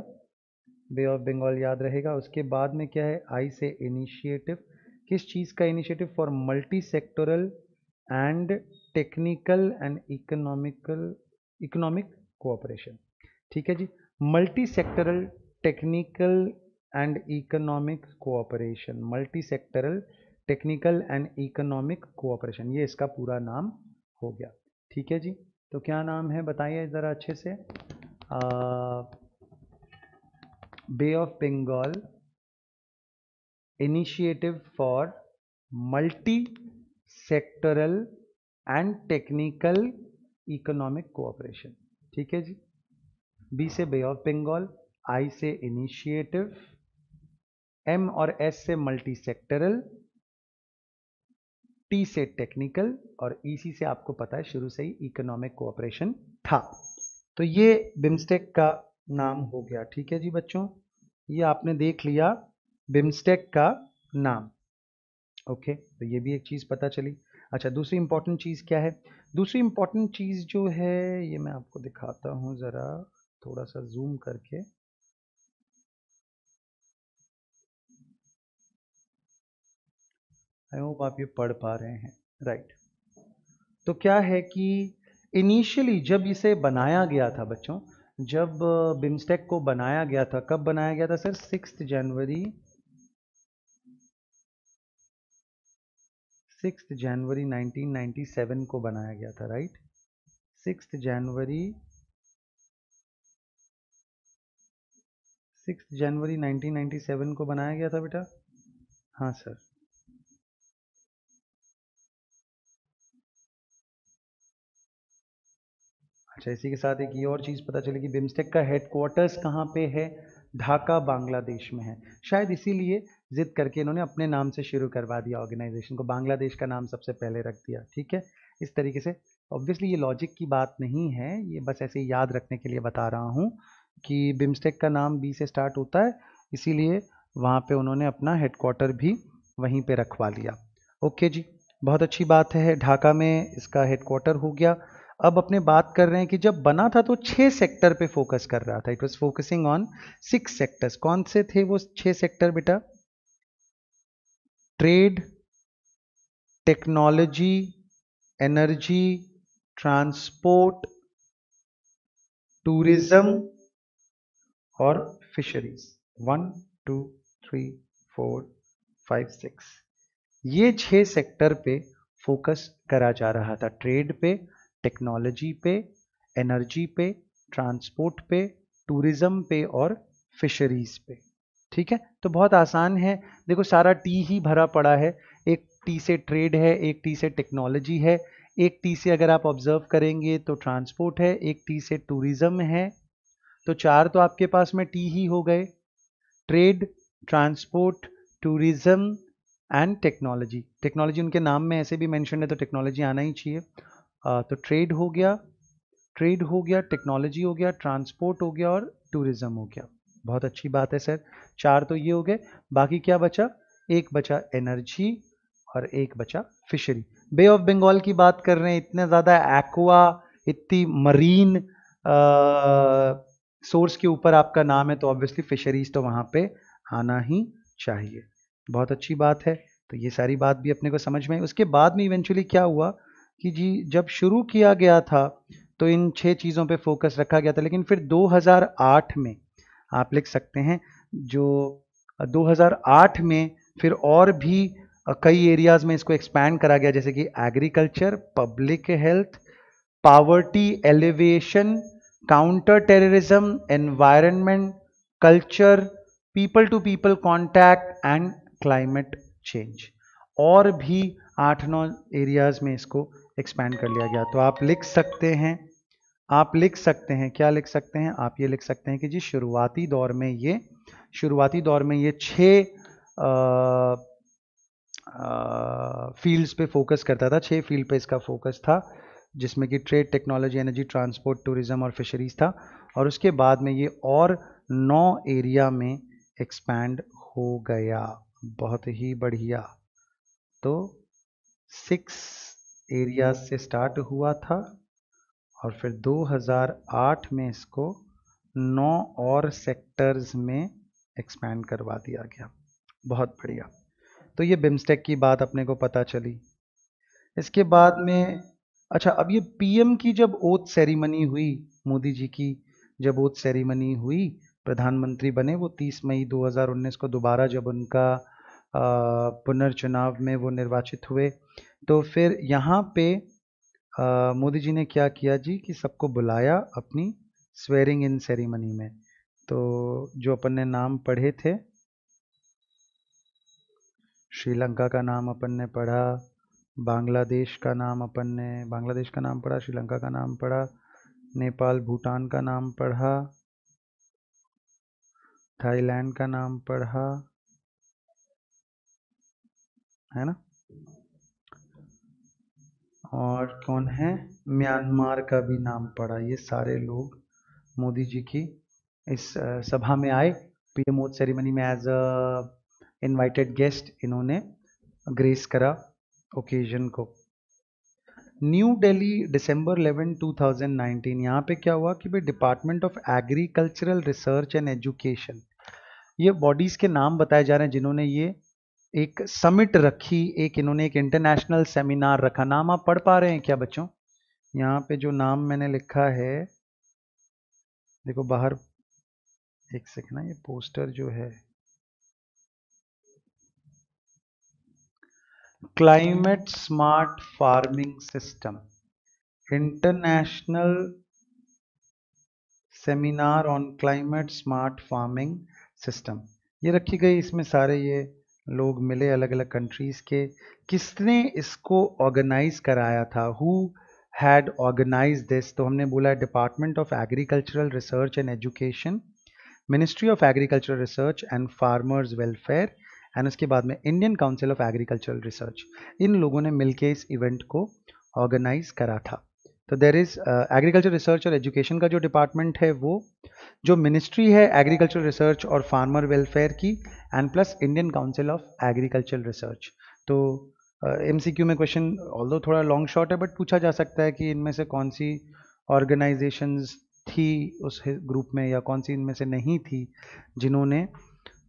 बे ऑफ बंगाल याद रहेगा उसके बाद में क्या है आई से इनिशिएटिव किस चीज़ का initiative for multi sectoral and technical and economical economic cooperation ठीक है जी multi sectoral technical and economic cooperation multi sectoral technical and economic cooperation ये इसका पूरा नाम हो गया ठीक है जी तो क्या नाम है बताइए ज़रा अच्छे से bay of Bengal initiative for multi sectoral and technical economic cooperation ठीक है जी बी से बे ऑफ बंगाल आई से इनिशिएटिव एम और एस से मल्टी सेक्टरल टी से टेक्निकल और ईसी e से आपको पता है शुरू से ही इकोनॉमिक कोऑपरेशन था तो ये बिम्स्टेक का नाम हो गया ठीक है जी बच्चों ये आपने देख लिया बिम्स्टेक का नाम ओके तो ये भी एक चीज़ पता चली अच्छा दूसरी इंपॉर्टेंट चीज़ क्या है दूसरी इंपॉर्टेंट चीज़ जो है ये मैं आपको दिखाता हूं ज़रा थोड़ा सा जूम करके आई होप आप ये पढ़ पा रहे हैं राइट right. तो क्या है कि इनिशियली जब इसे बनाया गया था बच्चों जब बिम्स्टेक को बनाया गया था कब बनाया गया था sir six January six January 1997 को बनाया गया था right six January six January 1997 को बनाया गया था बेटा हाँ सर अच्छा इसी के साथ एक ये और चीज़ पता चली कि बिम्स्टेक का हेडक्वार्टर्स कहाँ पे है ढाका बांग्लादेश में है शायद इसीलिए जिद करके इन्होंने अपने नाम से शुरू करवा दिया ऑर्गेनाइजेशन को बांग्लादेश का नाम सबसे पहले रख दिया ठीक है इस तरीके से ऑब्वियसली ये लॉजिक की बात नहीं है ये बस ऐसे याद रखने के लिए बता रहा हूँ कि बिम्स्टेक का नाम बी से स्टार्ट होता है इसीलिए वहाँ पे उन्होंने अपना हेडक्वार्टर भी वहीं पे रखवा लिया ओके जी बहुत अच्छी बात है ढाका में इसका हेडक्वार्टर हो गया अब अपने बात कर रहे हैं कि जब बना था तो छः सेक्टर पे फोकस कर रहा था it was focusing on six sectors कौन से थे वो छः सेक्टर बेटा trade technology energy transport tourism और fisheries one two three four five six ये छह सेक्टर पे फोकस करा जा रहा था ट्रेड पे टेक्नोलॉजी पे एनर्जी पे ट्रांसपोर्ट पे टूरिज्म पे और फिशरीज पे ठीक है तो बहुत आसान है देखो सारा टी ही भरा पड़ा है एक टी से ट्रेड है एक टी से टेक्नोलॉजी है एक टी से अगर आप ऑब्जर्व करेंगे तो ट्रांसपोर्ट है एक टी से टूरिज्म है तो चार तो आपके पास में टी ही हो गए trade transport tourism and technology technology उनके नाम में ऐसे भी मेंशन है तो टेक्नोलॉजी आना ही चाहिए तो ट्रेड हो गया ट्रेड हो गया टेक्नोलॉजी हो गया ट्रांसपोर्ट हो गया और टूरिज्म हो गया बहुत अच्छी बात है सर चार तो ये हो गए बाकी क्या बचा एक बचा एनर्जी और एक बचा फिशरी बे ऑफ बंगाल की बात कर रहे हैं इतने ज़्यादा एक्वा इतनी मरीन सोर्स के ऊपर आपका नाम है तो ऑब्वियसली फिशरीज तो वहाँ पे आना ही चाहिए बहुत अच्छी बात है तो ये सारी बात भी अपने को समझ में आई उसके बाद में इवेंचुअली क्या हुआ कि जी जब शुरू किया गया था तो इन छह चीज़ों पे फोकस रखा गया था लेकिन फिर 2008 में आप लिख सकते हैं जो 2008 में फिर और भी कई एरियाज़ में इसको एक्सपैंड करा गया जैसे कि agriculture public health poverty alleviation counter terrorism environment culture people to people contact and climate change और भी आठ नौ एरियाज़ में इसको एक्सपैंड कर लिया गया तो आप लिख सकते हैं आप लिख सकते हैं क्या लिख सकते हैं आप ये लिख सकते हैं कि जी शुरुआती दौर में ये शुरुआती दौर में ये छः फील्ड्स पे फोकस करता था छः फील्ड पे इसका फोकस था जिसमें कि trade technology energy transport tourism और फिशरीज था और उसके बाद में ये और नौ एरिया में एक्सपैंड हो गया बहुत ही बढ़िया तो सिक्स एरिया से स्टार्ट हुआ था और फिर 2008 में इसको नौ और सेक्टर्स में एक्सपैंड करवा दिया गया बहुत बढ़िया तो ये बिम्स्टेक की बात अपने को पता चली इसके बाद में अच्छा अब ये पीएम की जब ओथ सेरेमनी हुई मोदी जी की जब ओथ सेरेमनी हुई प्रधानमंत्री बने वो 30 मई 2019 को दोबारा जब उनका पुनर्चुनाव में वो निर्वाचित हुए तो फिर यहाँ पे मोदी जी ने क्या किया जी कि सबको बुलाया अपनी स्वेरिंग इन सेरेमनी में तो जो अपन ने नाम पढ़े थे श्रीलंका का नाम अपन ने पढ़ा बांग्लादेश का नाम अपन ने बांग्लादेश का नाम पढ़ा श्रीलंका का नाम पढ़ा नेपाल भूटान का नाम पढ़ा थाईलैंड का नाम पढ़ा है ना और कौन है म्यांमार का भी नाम पड़ा ये सारे लोग मोदी जी की इस सभा में आए पीएम मोदी सेरेमनी में एज अ इनवाइटेड गेस्ट इन्होंने ग्रेस करा ओकेजन को न्यू दिल्ली दिसंबर 11 2019 यहाँ पे क्या हुआ कि भाई department of agricultural research and education ये बॉडीज़ के नाम बताए जा रहे हैं जिन्होंने ये एक समिट रखी एक इन्होंने एक इंटरनेशनल सेमिनार रखा नाम आप पढ़ पा रहे हैं क्या बच्चों यहाँ पे जो नाम मैंने लिखा है देखो बाहर एक सेकेंड ना ये पोस्टर जो है climate smart farming system international seminar on climate smart farming system ये रखी गई इसमें सारे ये लोग मिले अलग अलग कंट्रीज के किसने इसको ऑर्गेनाइज कराया था हु हैड ऑर्गेनाइज दिस तो हमने बोला department of agricultural research and education ministry of agricultural research and farmers welfare and उसके बाद में Indian council of agricultural research इन लोगों ने मिलके इस इवेंट को ऑर्गेनाइज करा था तो देर इज़ एग्रीकल्चर रिसर्च और एजुकेशन का जो डिपार्टमेंट है वो जो मिनिस्ट्री है एग्रीकल्चर रिसर्च और फार्मर वेलफेयर की and plus Indian council of agriculture research तो एम सी क्यू में क्वेश्चन ऑल थोड़ा लॉन्ग शॉर्ट है बट पूछा जा सकता है कि इनमें से कौन सी ऑर्गेनाइजेशन थी उस ग्रुप में या कौन सी इनमें से नहीं थी जिन्होंने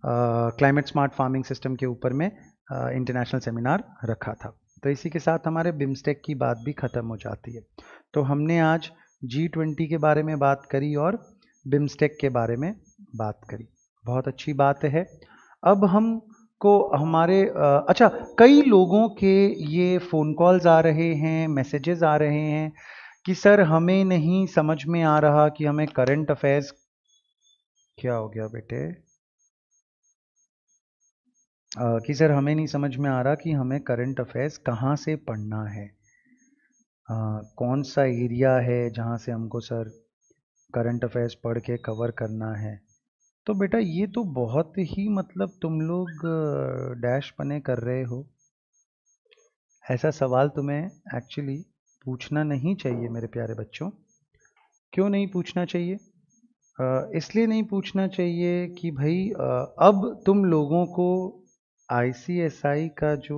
क्लाइमेट स्मार्ट फार्मिंग सिस्टम के ऊपर में इंटरनेशनल uh, सेमिनार रखा था तो इसी के साथ हमारे बिम्स्टेक की बात भी ख़त्म हो जाती है तो हमने आज जी ट्वेंटी के बारे में बात करी और बिम्स्टेक के बारे में बात करी बहुत अच्छी बात है अब हम को हमारे अच्छा कई लोगों के ये फ़ोन कॉल्स आ रहे हैं मैसेजेस आ रहे हैं कि सर हमें नहीं समझ में आ रहा कि हमें करंट अफेयर्स क्या हो गया बेटे कि सर हमें नहीं समझ में आ रहा कि हमें करंट अफेयर्स कहाँ से पढ़ना है कौन सा एरिया है जहाँ से हमको सर करंट अफेयर्स पढ़ के कवर करना है तो बेटा ये तो बहुत ही मतलब तुम लोग डैश पने कर रहे हो ऐसा सवाल तुम्हें एक्चुअली पूछना नहीं चाहिए मेरे प्यारे बच्चों क्यों नहीं पूछना चाहिए इसलिए नहीं पूछना चाहिए कि भाई अब तुम लोगों को आईसीएसआई का जो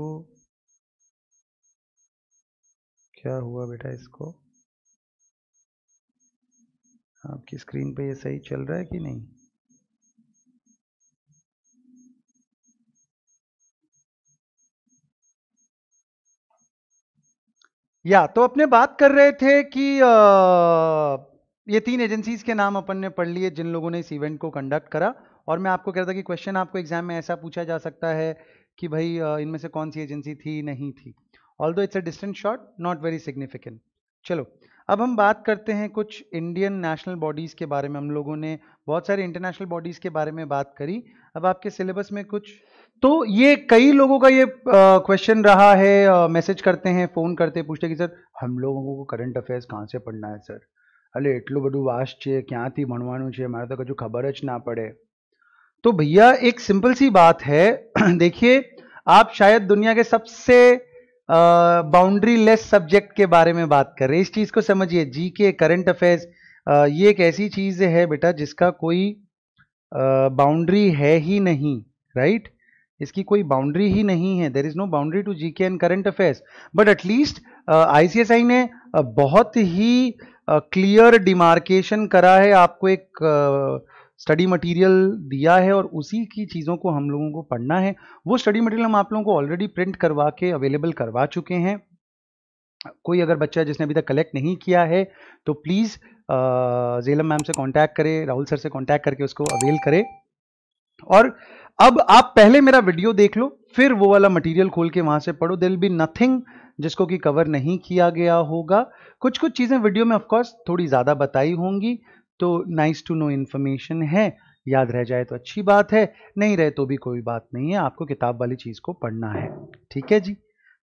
क्या हुआ बेटा इसको आपकी स्क्रीन पे ये सही चल रहा है कि नहीं या तो अपने बात कर रहे थे कि आ, ये तीन एजेंसीज के नाम अपन ने पढ़ लिए जिन लोगों ने इस इवेंट को कंडक्ट करा और मैं आपको कह रहा था कि क्वेश्चन आपको एग्जाम में ऐसा पूछा जा सकता है कि भाई इनमें से कौन सी एजेंसी थी नहीं थी although it's a distant shot not very significant चलो अब हम बात करते हैं कुछ इंडियन नेशनल बॉडीज़ के बारे में हम लोगों ने बहुत सारे इंटरनेशनल बॉडीज़ के बारे में बात करी अब आपके सिलेबस में कुछ तो ये कई लोगों का ये क्वेश्चन रहा है मैसेज करते हैं फ़ोन करते हैं पूछते कि सर हम लोगों को करंट अफेयर्स कहाँ से पढ़ना है सर अरे एटलू बढ़ू वास है क्या थी भणवानू है हमारा तो कचू खबर ना पड़े तो भैया एक सिंपल सी बात है देखिए आप शायद दुनिया के सबसे बाउंड्री लेस सब्जेक्ट के बारे में बात कर रहे हैं इस चीज़ को समझिए जी के करंट अफेयर्स ये एक ऐसी चीज़ है बेटा जिसका कोई बाउंड्री है ही नहीं राइट इसकी कोई बाउंड्री ही नहीं है there is no boundary to G K and current affairs but at least I ने बहुत ही क्लियर uh, डिमार्केशन करा है आपको एक uh, स्टडी मटेरियल दिया है और उसी की चीज़ों को हम लोगों को पढ़ना है वो स्टडी मटेरियल हम आप लोगों को ऑलरेडी प्रिंट करवा के अवेलेबल करवा चुके हैं कोई अगर बच्चा जिसने अभी तक कलेक्ट नहीं किया है तो प्लीज़ जेलम मैम से कांटेक्ट करें राहुल सर से कांटेक्ट करके उसको अवेल करें और अब आप पहले मेरा वीडियो देख लो फिर वो वाला मटेरियल खोल के वहां से पढ़ो दिल बी नथिंग जिसको कि कवर नहीं किया गया होगा कुछ कुछ चीज़ें वीडियो में ऑफकोर्स थोड़ी ज़्यादा बताई होंगी तो नाइस टू नो इन्फॉर्मेशन है याद रह जाए तो अच्छी बात है नहीं रहे तो भी कोई बात नहीं है आपको किताब वाली चीज़ को पढ़ना है ठीक है जी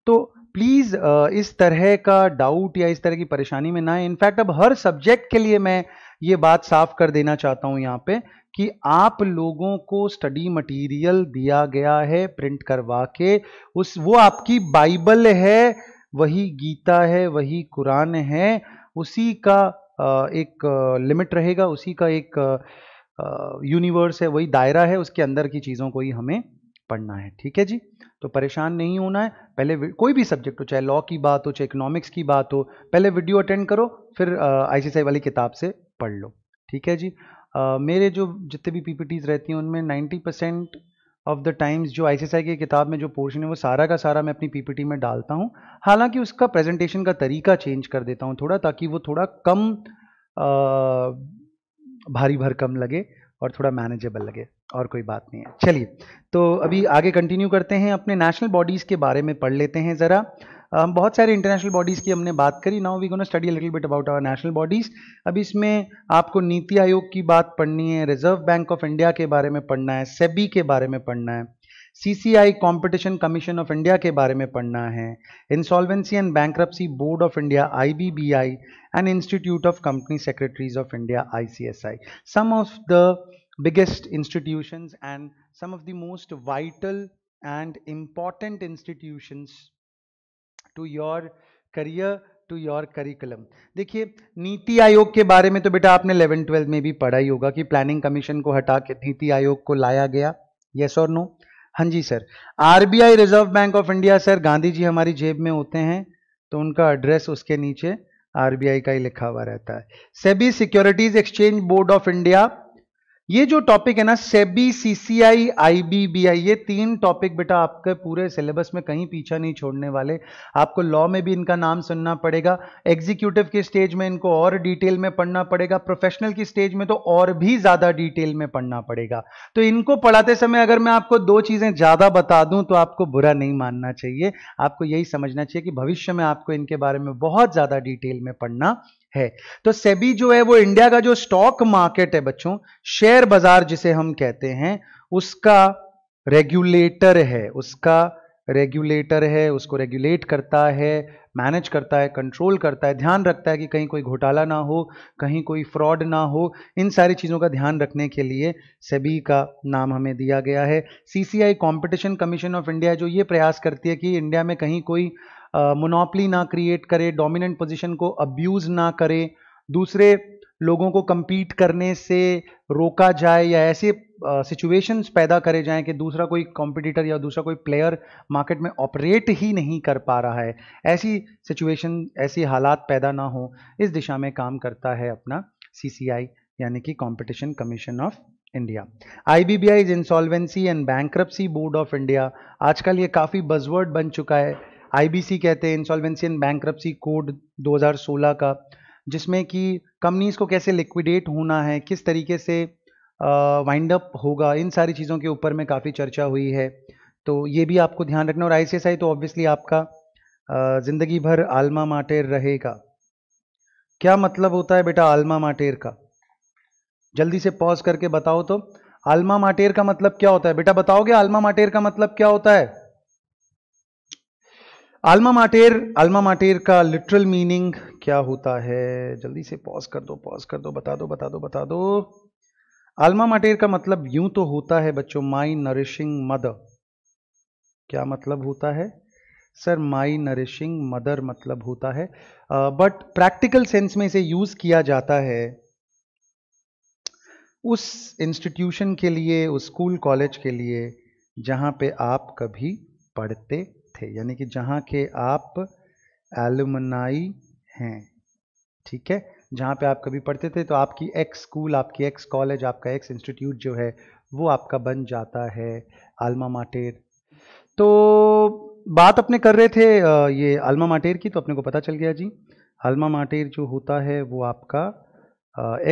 तो प्लीज़ इस तरह का डाउट या इस तरह की परेशानी में ना इनफैक्ट अब हर सब्जेक्ट के लिए मैं ये बात साफ कर देना चाहता हूँ यहाँ पे कि आप लोगों को स्टडी मटेरियल दिया गया है प्रिंट करवा के उस वो आपकी बाइबल है वही गीता है वही कुरान है उसी का एक लिमिट रहेगा उसी का एक यूनिवर्स है वही दायरा है उसके अंदर की चीज़ों को ही हमें पढ़ना है ठीक है जी तो परेशान नहीं होना है पहले कोई भी सब्जेक्ट हो चाहे लॉ की बात हो चाहे इकोनॉमिक्स की बात हो पहले वीडियो अटेंड करो फिर आईसीसीआई वाली किताब से पढ़ लो ठीक है जी आ, मेरे जो जितने भी पीपीटीज रहती हैं उनमें 90 परसेंट ऑफ द टाइम्स जो आईसीएसआई की किताब में जो पोर्शन है वो सारा का सारा मैं अपनी पीपीटी में डालता हूँ हालांकि उसका प्रेजेंटेशन का तरीका चेंज कर देता हूँ थोड़ा ताकि वो थोड़ा कम आ, भारी कम लगे और थोड़ा मैनेजेबल लगे और कोई बात नहीं है चलिए तो अभी आगे कंटिन्यू करते हैं अपने नेशनल बॉडीज़ के बारे में पढ़ लेते हैं ज़रा हम बहुत सारे इंटरनेशनल बॉडीज़ की हमने बात करी now we gonna study little bit about our national bodies अब इसमें आपको नीति आयोग की बात पढ़नी है रिजर्व बैंक ऑफ इंडिया के बारे में पढ़ना है सेबी के बारे में पढ़ना है CCI competition commission of India के बारे में पढ़ना है insolvency and bankruptcy board of India IBBI and institute of company secretaries of India ICSI some of the biggest institutions and some of the most vital and important institutions to your career to your curriculum देखिए नीति आयोग के बारे में तो बेटा आपने इलेवन ट्वेल्थ में भी पढ़ा ही होगा कि प्लानिंग कमीशन को हटा के नीति आयोग को लाया गया येस और नो हाँ जी sir RBI reserve bank of India sir Gandhi ji हमारी जेब में होते हैं तो उनका एड्रेस उसके नीचे आरबीआई का ही लिखा हुआ रहता है SEBI securities exchange board of India ये जो टॉपिक है ना सेबी सीसीआई आईबीबीआई ये तीन टॉपिक बेटा आपके पूरे सिलेबस में कहीं पीछा नहीं छोड़ने वाले आपको लॉ में भी इनका नाम सुनना पड़ेगा एग्जीक्यूटिव के स्टेज में इनको और डिटेल में पढ़ना पड़ेगा प्रोफेशनल की स्टेज में तो और भी ज़्यादा डिटेल में पढ़ना पड़ेगा तो इनको पढ़ाते समय अगर मैं आपको दो चीज़ें ज़्यादा बता दूँ तो आपको बुरा नहीं मानना चाहिए आपको यही समझना चाहिए कि भविष्य में आपको इनके बारे में बहुत ज़्यादा डिटेल में पढ़ना है तो सेबी जो है वो इंडिया का जो स्टॉक मार्केट है बच्चों शेयर बाजार जिसे हम कहते हैं उसका रेगुलेटर है उसका रेगुलेटर है उसको रेगुलेट करता है मैनेज करता है कंट्रोल करता है ध्यान रखता है कि कहीं कोई घोटाला ना हो कहीं कोई फ्रॉड ना हो इन सारी चीज़ों का ध्यान रखने के लिए सेबी का नाम हमें दिया गया है CCI competition commission of India जो ये प्रयास करती है कि इंडिया में कहीं कोई मोनोपली ना क्रिएट करे डोमिनेंट पोजीशन को अब्यूज़ ना करे दूसरे लोगों को कम्पीट करने से रोका जाए या ऐसे सिचुएशंस पैदा करे जाएं कि दूसरा कोई कॉम्पिटिटर या दूसरा कोई प्लेयर मार्केट में ऑपरेट ही नहीं कर पा रहा है ऐसी सिचुएशन ऐसी हालात पैदा ना हो इस दिशा में काम करता है अपना सीसीआई यानी कि competition commission of India IBBI is insolvency and bankruptcy board of India आजकल ये काफ़ी बजवर्ड बन चुका है आईबीसी कहते हैं इंसॉल्वेंसी एंड बैंक्रप्सी कोड 2016 का जिसमें कि कंपनीज को कैसे लिक्विडेट होना है किस तरीके से वाइंड अप होगा इन सारी चीज़ों के ऊपर में काफ़ी चर्चा हुई है तो ये भी आपको ध्यान रखना और आई तो ऑब्वियसली आपका ज़िंदगी भर आलमा माटेर रहेगा क्या मतलब होता है बेटा आलमा माटेर का जल्दी से पॉज करके बताओ तो आलमा माटेर का मतलब क्या होता है बेटा बताओगे आलमा माटेर का मतलब क्या होता है आलमा माटेर आलमा माटेर का लिटरल मीनिंग क्या होता है जल्दी से पॉज कर दो पॉज कर दो बता दो बता दो बता दो आलमा माटेर का मतलब यूं तो होता है बच्चों माई नरिशिंग मदर क्या मतलब होता है सर माई नरिशिंग मदर मतलब होता है बट प्रैक्टिकल सेंस में इसे यूज किया जाता है उस इंस्टीट्यूशन के लिए उस स्कूल कॉलेज के लिए जहां पे आप कभी पढ़ते थे यानी कि जहाँ के आप एलुमनाई हैं ठीक है जहाँ पे आप कभी पढ़ते थे तो आपकी एक्स स्कूल आपकी एक्स कॉलेज आपका एक्स इंस्टीट्यूट जो है वो आपका बन जाता है आलमा माटेर तो बात अपने कर रहे थे ये आलमा माटेर की तो अपने को पता चल गया जी आलमा माटेर जो होता है वो आपका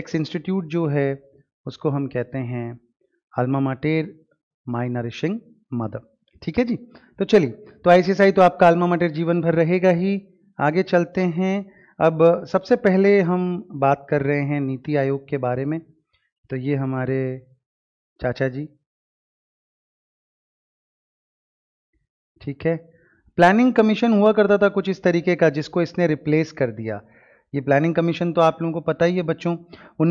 एक्स इंस्टीट्यूट जो है उसको हम कहते हैं आलमा माटेर माई नरिशिंग मदर ठीक है जी तो चलिए तो आईसीएसआई तो आपका आलमा मटेर जीवन भर रहेगा ही आगे चलते हैं अब सबसे पहले हम बात कर रहे हैं नीति आयोग के बारे में तो ये हमारे चाचा जी ठीक है प्लानिंग कमीशन हुआ करता था कुछ इस तरीके का जिसको इसने रिप्लेस कर दिया ये प्लानिंग कमीशन तो आप लोगों को पता ही है बच्चों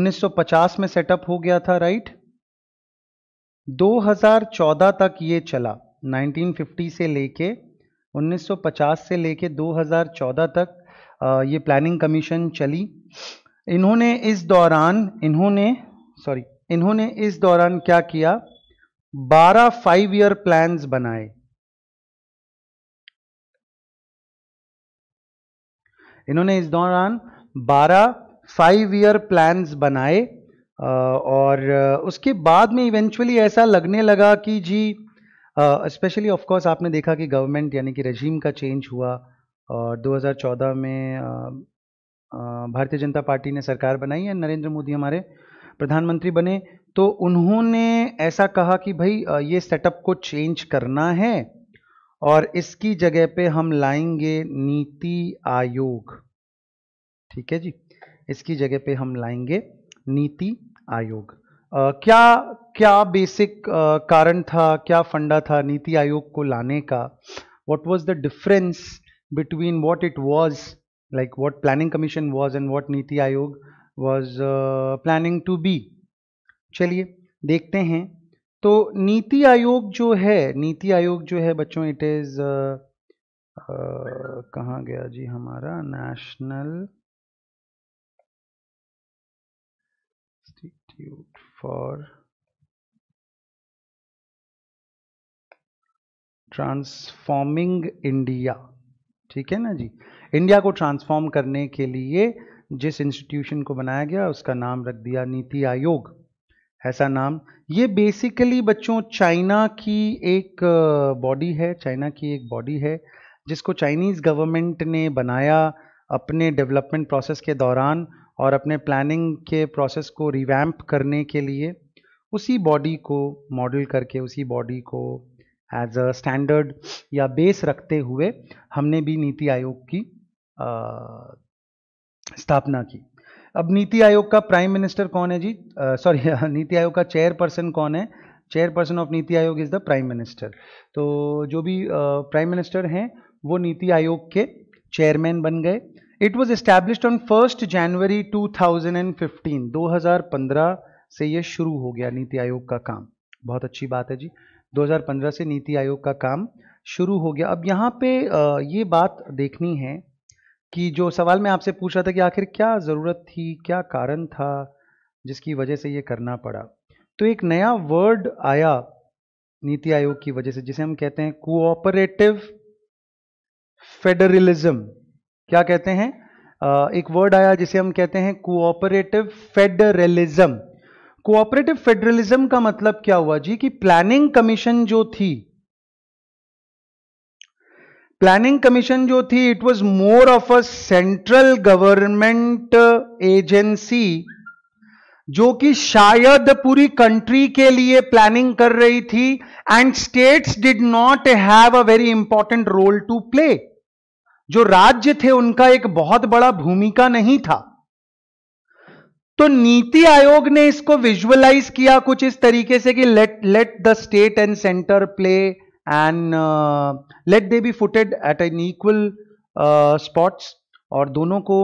1950 में सेटअप हो गया था राइट 2014 तक ये चला 1950 से लेके 1950 से लेके 2014 तक ये प्लानिंग कमीशन चली इन्होंने इस दौरान इन्होंने सॉरी इन्होंने इस दौरान क्या किया 12 फाइव ईयर प्लान्स बनाए इन्होंने इस दौरान 12 फाइव ईयर प्लान्स बनाए और उसके बाद में इवेंचुअली ऐसा लगने लगा कि जी स्पेशली ऑफ कोर्स आपने देखा कि गवर्नमेंट यानी कि रजीम का चेंज हुआ और 2014 में uh, भारतीय जनता पार्टी ने सरकार बनाई है नरेंद्र मोदी हमारे प्रधानमंत्री बने तो उन्होंने ऐसा कहा कि भाई ये सेटअप को चेंज करना है और इसकी जगह पे हम लाएंगे नीति आयोग ठीक है जी इसकी जगह पे हम लाएंगे नीति आयोग आ, क्या क्या बेसिक uh, कारण था क्या फंडा था नीति आयोग को लाने का what was the difference between what it was like what planning commission was and what NITI Aayog was planning to be चलिए देखते हैं तो नीति आयोग जो है नीति आयोग जो है बच्चों इट इज कहा गया जी हमारा national institute for transforming India ठीक है ना जी इंडिया को ट्रांसफॉर्म करने के लिए जिस इंस्टीट्यूशन को बनाया गया उसका नाम रख दिया नीति आयोग ऐसा नाम ये बेसिकली बच्चों चाइना की एक बॉडी है चाइना की एक बॉडी है जिसको चाइनीज़ गवर्नमेंट ने बनाया अपने डेवलपमेंट प्रोसेस के दौरान और अपने प्लानिंग के प्रोसेस को रिवैम्प करने के लिए उसी बॉडी को मॉडल करके उसी बॉडी को एज अ स्टैंडर्ड या बेस रखते हुए हमने भी नीति आयोग की स्थापना की अब नीति आयोग का प्राइम मिनिस्टर कौन है जी सॉरी नीति आयोग का चेयरपर्सन कौन है चेयरपर्सन ऑफ नीति आयोग इज़ द प्राइम मिनिस्टर तो जो भी प्राइम मिनिस्टर हैं वो नीति आयोग के चेयरमैन बन गए it was established on first January 2015 2015 से ये शुरू हो गया नीति आयोग का काम बहुत अच्छी बात है जी 2015 से नीति आयोग का काम शुरू हो गया अब यहाँ पे ये बात देखनी है कि जो सवाल मैं आपसे पूछ रहा था कि आखिर क्या ज़रूरत थी क्या कारण था जिसकी वजह से ये करना पड़ा तो एक नया वर्ड आया नीति आयोग की वजह से जिसे हम कहते हैं कोऑपरेटिव फेडरलिज्म क्या कहते हैं एक वर्ड आया जिसे हम कहते हैं कोऑपरेटिव फेडरलिज्म कोऑपरेटिव फेडरलिज्म का मतलब क्या हुआ जी कि प्लानिंग कमीशन जो थी प्लानिंग कमीशन जो थी it was more of a central government agency जो कि शायद पूरी कंट्री के लिए प्लानिंग कर रही थी and states did not have a very important role to play जो राज्य थे उनका एक बहुत बड़ा भूमिका नहीं था तो नीति आयोग ने इसको विजुअलाइज किया कुछ इस तरीके से कि let let the state and centre play and let they be footed at an equal spots और दोनों को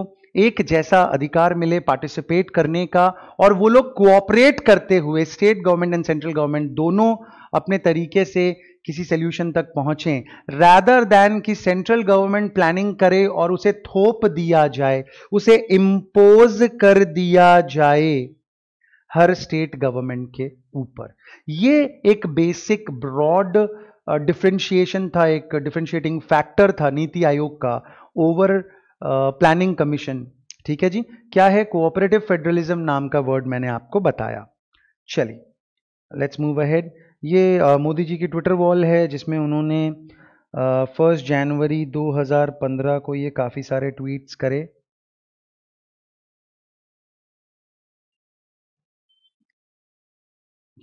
एक जैसा अधिकार मिले पार्टिसिपेट करने का और वो लोग कोऑपरेट करते हुए state government and central government दोनों अपने तरीके से किसी सोल्यूशन तक पहुंचे रैदर दैन कि सेंट्रल गवर्नमेंट प्लानिंग करे और उसे थोप दिया जाए उसे इंपोज कर दिया जाए हर स्टेट गवर्नमेंट के ऊपर ये एक बेसिक ब्रॉड डिफ्रेंशिएशन था एक डिफ्रेंशिएटिंग फैक्टर था नीति आयोग का ओवर प्लानिंग कमीशन ठीक है जी क्या है कोऑपरेटिव फेडरलिज्म नाम का वर्ड मैंने आपको बताया चलिए लेट्स मूव अहेड ये मोदी जी की ट्विटर वॉल है जिसमें उन्होंने फर्स्ट जनवरी 2015 को ये काफ़ी सारे ट्वीट्स करे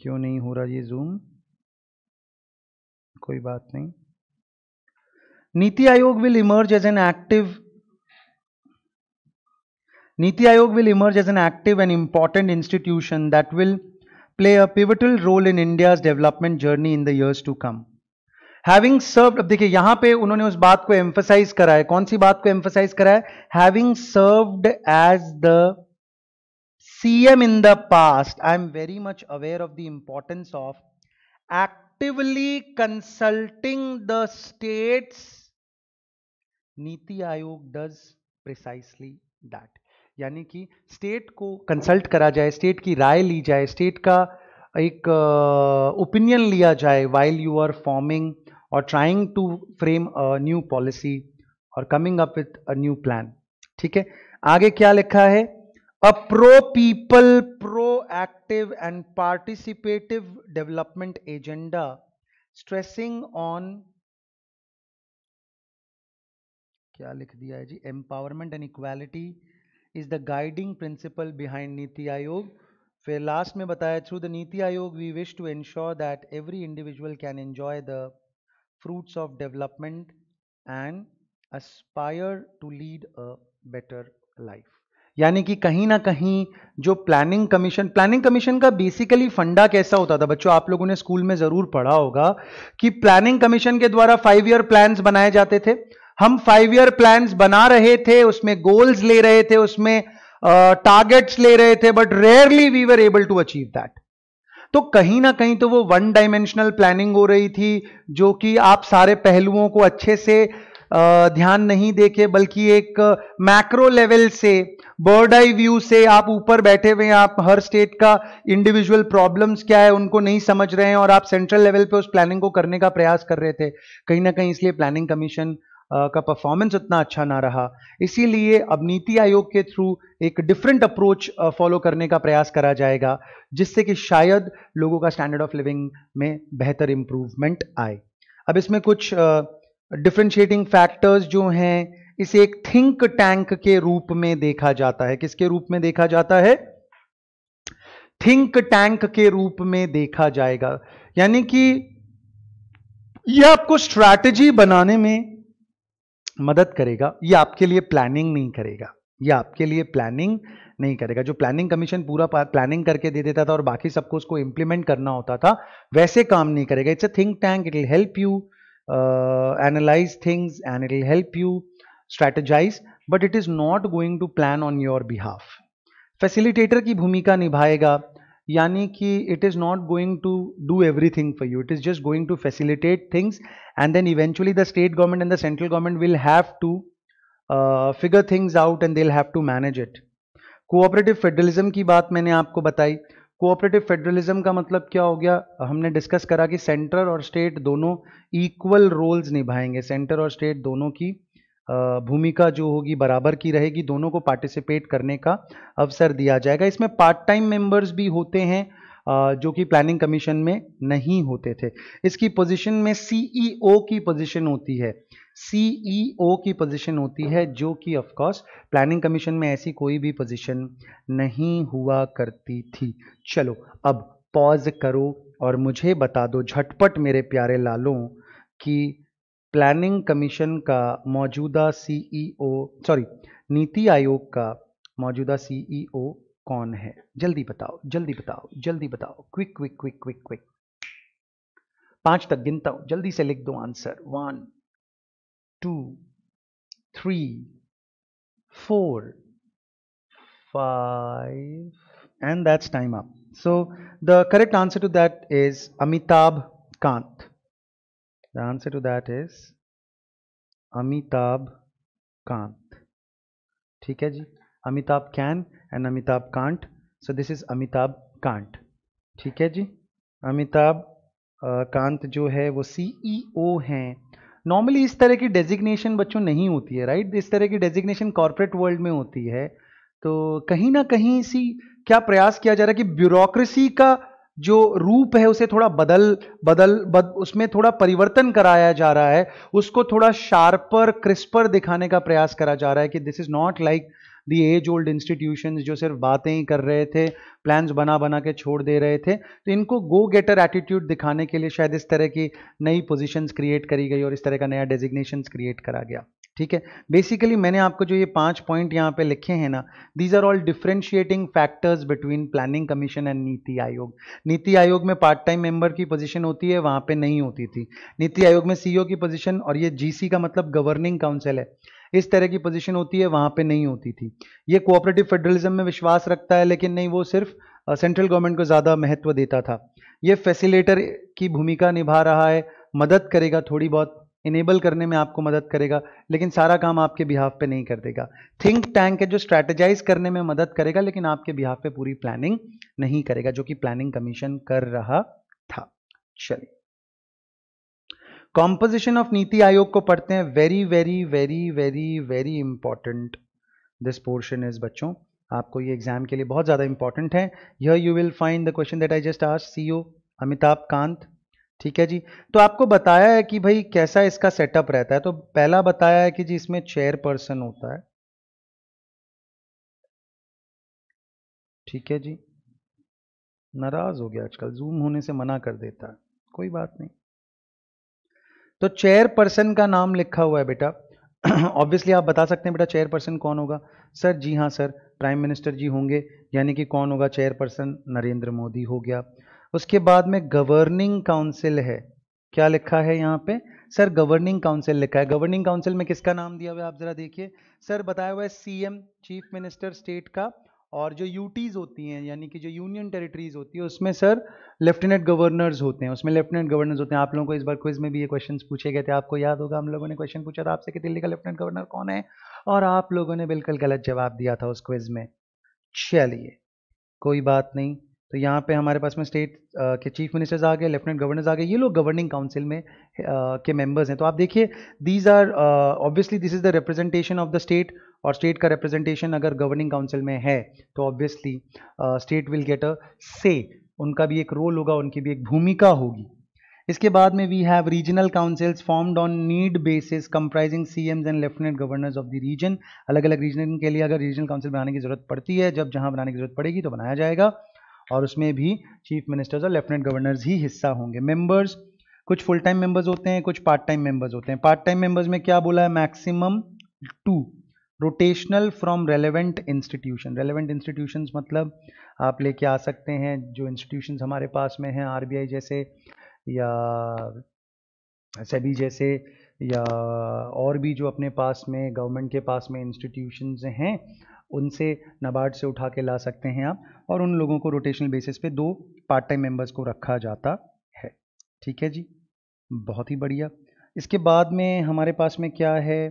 क्यों नहीं हो रहा ये जूम कोई बात नहीं NITI Aayog will emerge as an active NITI Aayog will emerge as an active and important institution that will play a pivotal role in India's development journey in the years to come. Having served अब देखिए यहां पे उन्होंने उस बात को एम्फोसाइज करा है कौन सी बात को एम्फोसाइज करा है having served as the CM in the past I am very much aware of the importance of actively consulting the states NITI Aayog does प्रिसाइसली that यानी कि स्टेट को कंसल्ट करा जाए स्टेट की राय ली जाए स्टेट का एक ओपिनियन uh, लिया जाए वाइल यू आर फॉर्मिंग और trying to frame a new policy और coming up with a new plan ठीक है आगे क्या लिखा है a pro people pro active and participative development agenda stressing on क्या लिख दिया है जी empowerment and equality is the guiding principle behind NITI Aayog फिर लास्ट में बताया through the NITI Aayog we wish to ensure that every individual can enjoy the fruits of development and aspire to lead a better life. यानी कि कहीं ना कहीं जो प्लानिंग कमीशन प्लानिंग कमीशन का बेसिकली फंडा कैसा होता था बच्चों आप लोगों ने स्कूल में ज़रूर पढ़ा होगा कि प्लानिंग कमीशन के द्वारा फाइव ईयर प्लान्स बनाए जाते थे हम फाइव ईयर प्लान्स बना रहे थे उसमें गोल्स ले रहे थे उसमें टारगेट्स uh, ले रहे थे but rarely we were able to achieve that तो कहीं ना कहीं तो वो वन डायमेंशनल प्लानिंग हो रही थी जो कि आप सारे पहलुओं को अच्छे से ध्यान नहीं देखे बल्कि एक मैक्रो लेवल से बर्ड आई व्यू से आप ऊपर बैठे हुए हैं आप हर स्टेट का इंडिविजुअल प्रॉब्लम्स क्या है उनको नहीं समझ रहे हैं और आप सेंट्रल लेवल पे उस प्लानिंग को करने का प्रयास कर रहे थे कहीं ना कहीं इसलिए प्लानिंग कमीशन का परफॉर्मेंस उतना अच्छा ना रहा इसीलिए अब नीति आयोग के थ्रू एक डिफरेंट अप्रोच फॉलो करने का प्रयास करा जाएगा जिससे कि शायद लोगों का स्टैंडर्ड ऑफ लिविंग में बेहतर इंप्रूवमेंट आए अब इसमें कुछ डिफ्रेंशिएटिंग फैक्टर्स जो हैं इसे एक थिंक टैंक के रूप में देखा जाता है किसके रूप में देखा जाता है थिंक टैंक के रूप में देखा जाएगा यानी कि यह आपको स्ट्रैटेजी बनाने में मदद करेगा ये आपके लिए प्लानिंग नहीं करेगा ये आपके लिए प्लानिंग नहीं करेगा जो प्लानिंग कमीशन पूरा प्लानिंग करके दे देता था और बाकी सबको उसको इंप्लीमेंट करना होता था वैसे काम नहीं करेगा it's a think tank it will help you analyse things and it will help you strategise but it is not going to plan on your behalf facilitator की भूमिका निभाएगा यानी कि it is not going to do everything for you it is just going to facilitate things and then eventually the state government and the central government will have to figure things out and दिल have to manage it cooperative federalism की बात मैंने आपको बताई कोऑपरेटिव फेडरलिज्म का मतलब क्या हो गया हमने डिस्कस करा कि सेंटर और स्टेट दोनों इक्वल रोल्स निभाएंगे सेंटर और स्टेट दोनों की भूमिका जो होगी बराबर की रहेगी दोनों को पार्टिसिपेट करने का अवसर दिया जाएगा इसमें पार्ट टाइम मेंबर्स भी होते हैं जो कि प्लानिंग कमीशन में नहीं होते थे इसकी पोजीशन में सीईओ e की पोजीशन होती है सीईओ e की पोजीशन होती है जो कि ऑफ प्लानिंग कमीशन में ऐसी कोई भी पोजीशन नहीं हुआ करती थी चलो अब पॉज करो और मुझे बता दो झटपट मेरे प्यारे लालों की प्लानिंग कमीशन का मौजूदा सीईओ सॉरी e नीति आयोग का मौजूदा सीईओ e कौन है जल्दी बताओ जल्दी बताओ जल्दी बताओ quick quick quick quick quick पांच तक गिनता हूं जल्दी से लिख दो answer one two three four five and that's time up so the correct answer to that is Amitabh Kant The answer to that is Amitabh Kant. ठीक है जी Amitabh can and Amitabh can't. So this is Amitabh Kant. ठीक है जी Amitabh uh, Kant जो है वो CEO हैं नॉर्मली इस तरह की डेजिग्नेशन बच्चों नहीं होती है राइट right? इस तरह की डेजिग्नेशन कॉरपोरेट वर्ल्ड में होती है तो कहीं ना कहीं इसी क्या प्रयास किया जा रहा है कि ब्यूरोक्रेसी का जो रूप है उसे थोड़ा बदल बदल बद, उसमें थोड़ा परिवर्तन कराया जा रहा है उसको थोड़ा शार्पर क्रिस्पर दिखाने का प्रयास करा जा रहा है कि this is not like the as old institution जो सिर्फ बातें ही कर रहे थे प्लान्स बना बना के छोड़ दे रहे थे तो इनको गो गेटर एटीट्यूड दिखाने के लिए शायद इस तरह की नई पोजिशंस क्रिएट करी गई और इस तरह का नया डेजिग्नेशन क्रिएट करा गया ठीक है बेसिकली मैंने आपको जो ये पांच पॉइंट यहाँ पे लिखे हैं ना these are all differentiating factors between planning commission and NITI Aayog NITI Aayog में पार्ट टाइम मेंबर की पोजीशन होती है वहाँ पे नहीं होती थी नीति आयोग में सीईओ e की पोजीशन और ये जीसी का मतलब गवर्निंग काउंसिल है इस तरह की पोजिशन होती है वहाँ पर नहीं होती थी ये कोऑपरेटिव फेडरलिज्म में विश्वास रखता है लेकिन नहीं वो सिर्फ सेंट्रल गवर्नमेंट को ज़्यादा महत्व देता था ये फैसिलेटर की भूमिका निभा रहा है मदद करेगा थोड़ी बहुत इनेबल करने में आपको मदद करेगा लेकिन सारा काम आपके बिहाफ पे नहीं कर देगा थिंक टैंक है जो स्ट्रेटेजाइज करने में मदद करेगा लेकिन आपके बिहाफ पे पूरी प्लानिंग नहीं करेगा जो कि प्लानिंग कमीशन कर रहा था चलिए कॉम्पोजिशन ऑफ नीति आयोग को पढ़ते हैं very very very very very important this portion is बच्चों आपको ये एग्जाम के लिए बहुत ज़्यादा इंपॉर्टेंट है यह you will find the question that I just asked C Amitabh Kant ठीक है जी तो आपको बताया है कि भाई कैसा इसका सेटअप रहता है तो पहला बताया है कि जी इसमें चेयर पर्सन होता है ठीक है जी नाराज हो गया आजकल जूम होने से मना कर देता है कोई बात नहीं तो चेयर पर्सन का नाम लिखा हुआ है बेटा ऑब्वियसली आप बता सकते हैं बेटा चेयर पर्सन कौन होगा सर जी हाँ सर प्राइम मिनिस्टर जी होंगे यानी कि कौन होगा चेयर पर्सन नरेंद्र मोदी हो गया उसके बाद में गवर्निंग काउंसिल है क्या लिखा है यहाँ पे सर गवर्निंग काउंसिल लिखा है गवर्निंग काउंसिल में किसका नाम दिया हुआ है आप ज़रा देखिए सर बताया हुआ है सीएम चीफ मिनिस्टर स्टेट का और जो यूटीज़ होती हैं यानी कि जो यूनियन टेरिटरीज होती है उसमें सर लेफ्टिनेंट गवर्नर्स होते हैं उसमें लेफ्टिनेंट गवर्नर्स होते हैं आप लोगों को इस बार क्विज में भी ये क्वेश्चन पूछे गए थे आपको याद होगा हम लोगों ने क्वेश्चन पूछा था आपसे कि दिल्ली का लेफ्टिनेंट गवर्नर कौन है और आप लोगों ने बिल्कुल गलत जवाब दिया था उस क्विज में चलिए कोई बात नहीं तो यहाँ पे हमारे पास में स्टेट के चीफ मिनिस्टर्स आ गए लेफ्टिनेंट गवर्नर्स आ गए ये लोग गवर्निंग काउंसिल में के मेंबर्स हैं तो आप देखिए these are obviously this is the representation of the state और स्टेट का रिप्रेजेंटेशन अगर गवर्निंग काउंसिल में है तो obviously state will get a say उनका भी एक रोल होगा उनकी भी एक भूमिका होगी इसके बाद में we have regional councils formed on need basis comprising CMs and lieutenant governors of the region अलग अलग रीजन के लिए अगर रीजनल काउंसिल बनाने की जरूरत पड़ती है जब जहां बनाने की जरूरत पड़ेगी तो बनाया जाएगा और उसमें भी चीफ मिनिस्टर्स और लेफ्टिनेंट गवर्नर्स ही हिस्सा होंगे मेंबर्स कुछ फुल टाइम मेंबर्स होते हैं कुछ पार्ट टाइम मेंबर्स होते हैं पार्ट टाइम मेंबर्स में क्या बोला है maximum two rotational from relevant institution relevant institution मतलब आप लेके आ सकते हैं जो इंस्टीट्यूशन हमारे पास में हैं आर जैसे या सभी जैसे या और भी जो अपने पास में गवर्नमेंट के पास में इंस्टीट्यूशंस हैं उनसे नबार्ड से उठा के ला सकते हैं आप और उन लोगों को रोटेशनल बेसिस पे दो पार्ट टाइम मेंबर्स को रखा जाता है ठीक है जी बहुत ही बढ़िया इसके बाद में हमारे पास में क्या है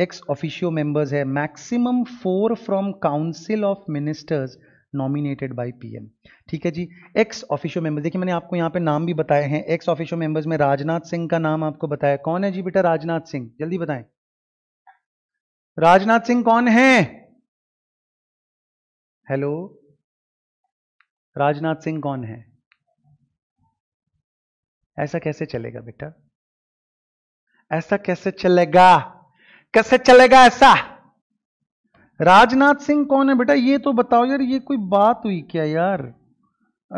एक्स ऑफिशियो मेंबर्स है maximum four from council of ministers nominated P M ठीक है जी एक्स ऑफिशियो मेंबर्स देखिए मैंने आपको यहाँ पे नाम भी बताए हैं एक्स ऑफिशियो मेंबर्स में राजनाथ सिंह का नाम आपको बताया कौन है जी बेटा राजनाथ सिंह जल्दी बताएं राजनाथ सिंह कौन है हेलो राजनाथ सिंह कौन है ऐसा कैसे चलेगा बेटा ऐसा कैसे चलेगा कैसे चलेगा ऐसा राजनाथ सिंह कौन है बेटा ये तो बताओ यार ये कोई बात हुई क्या यार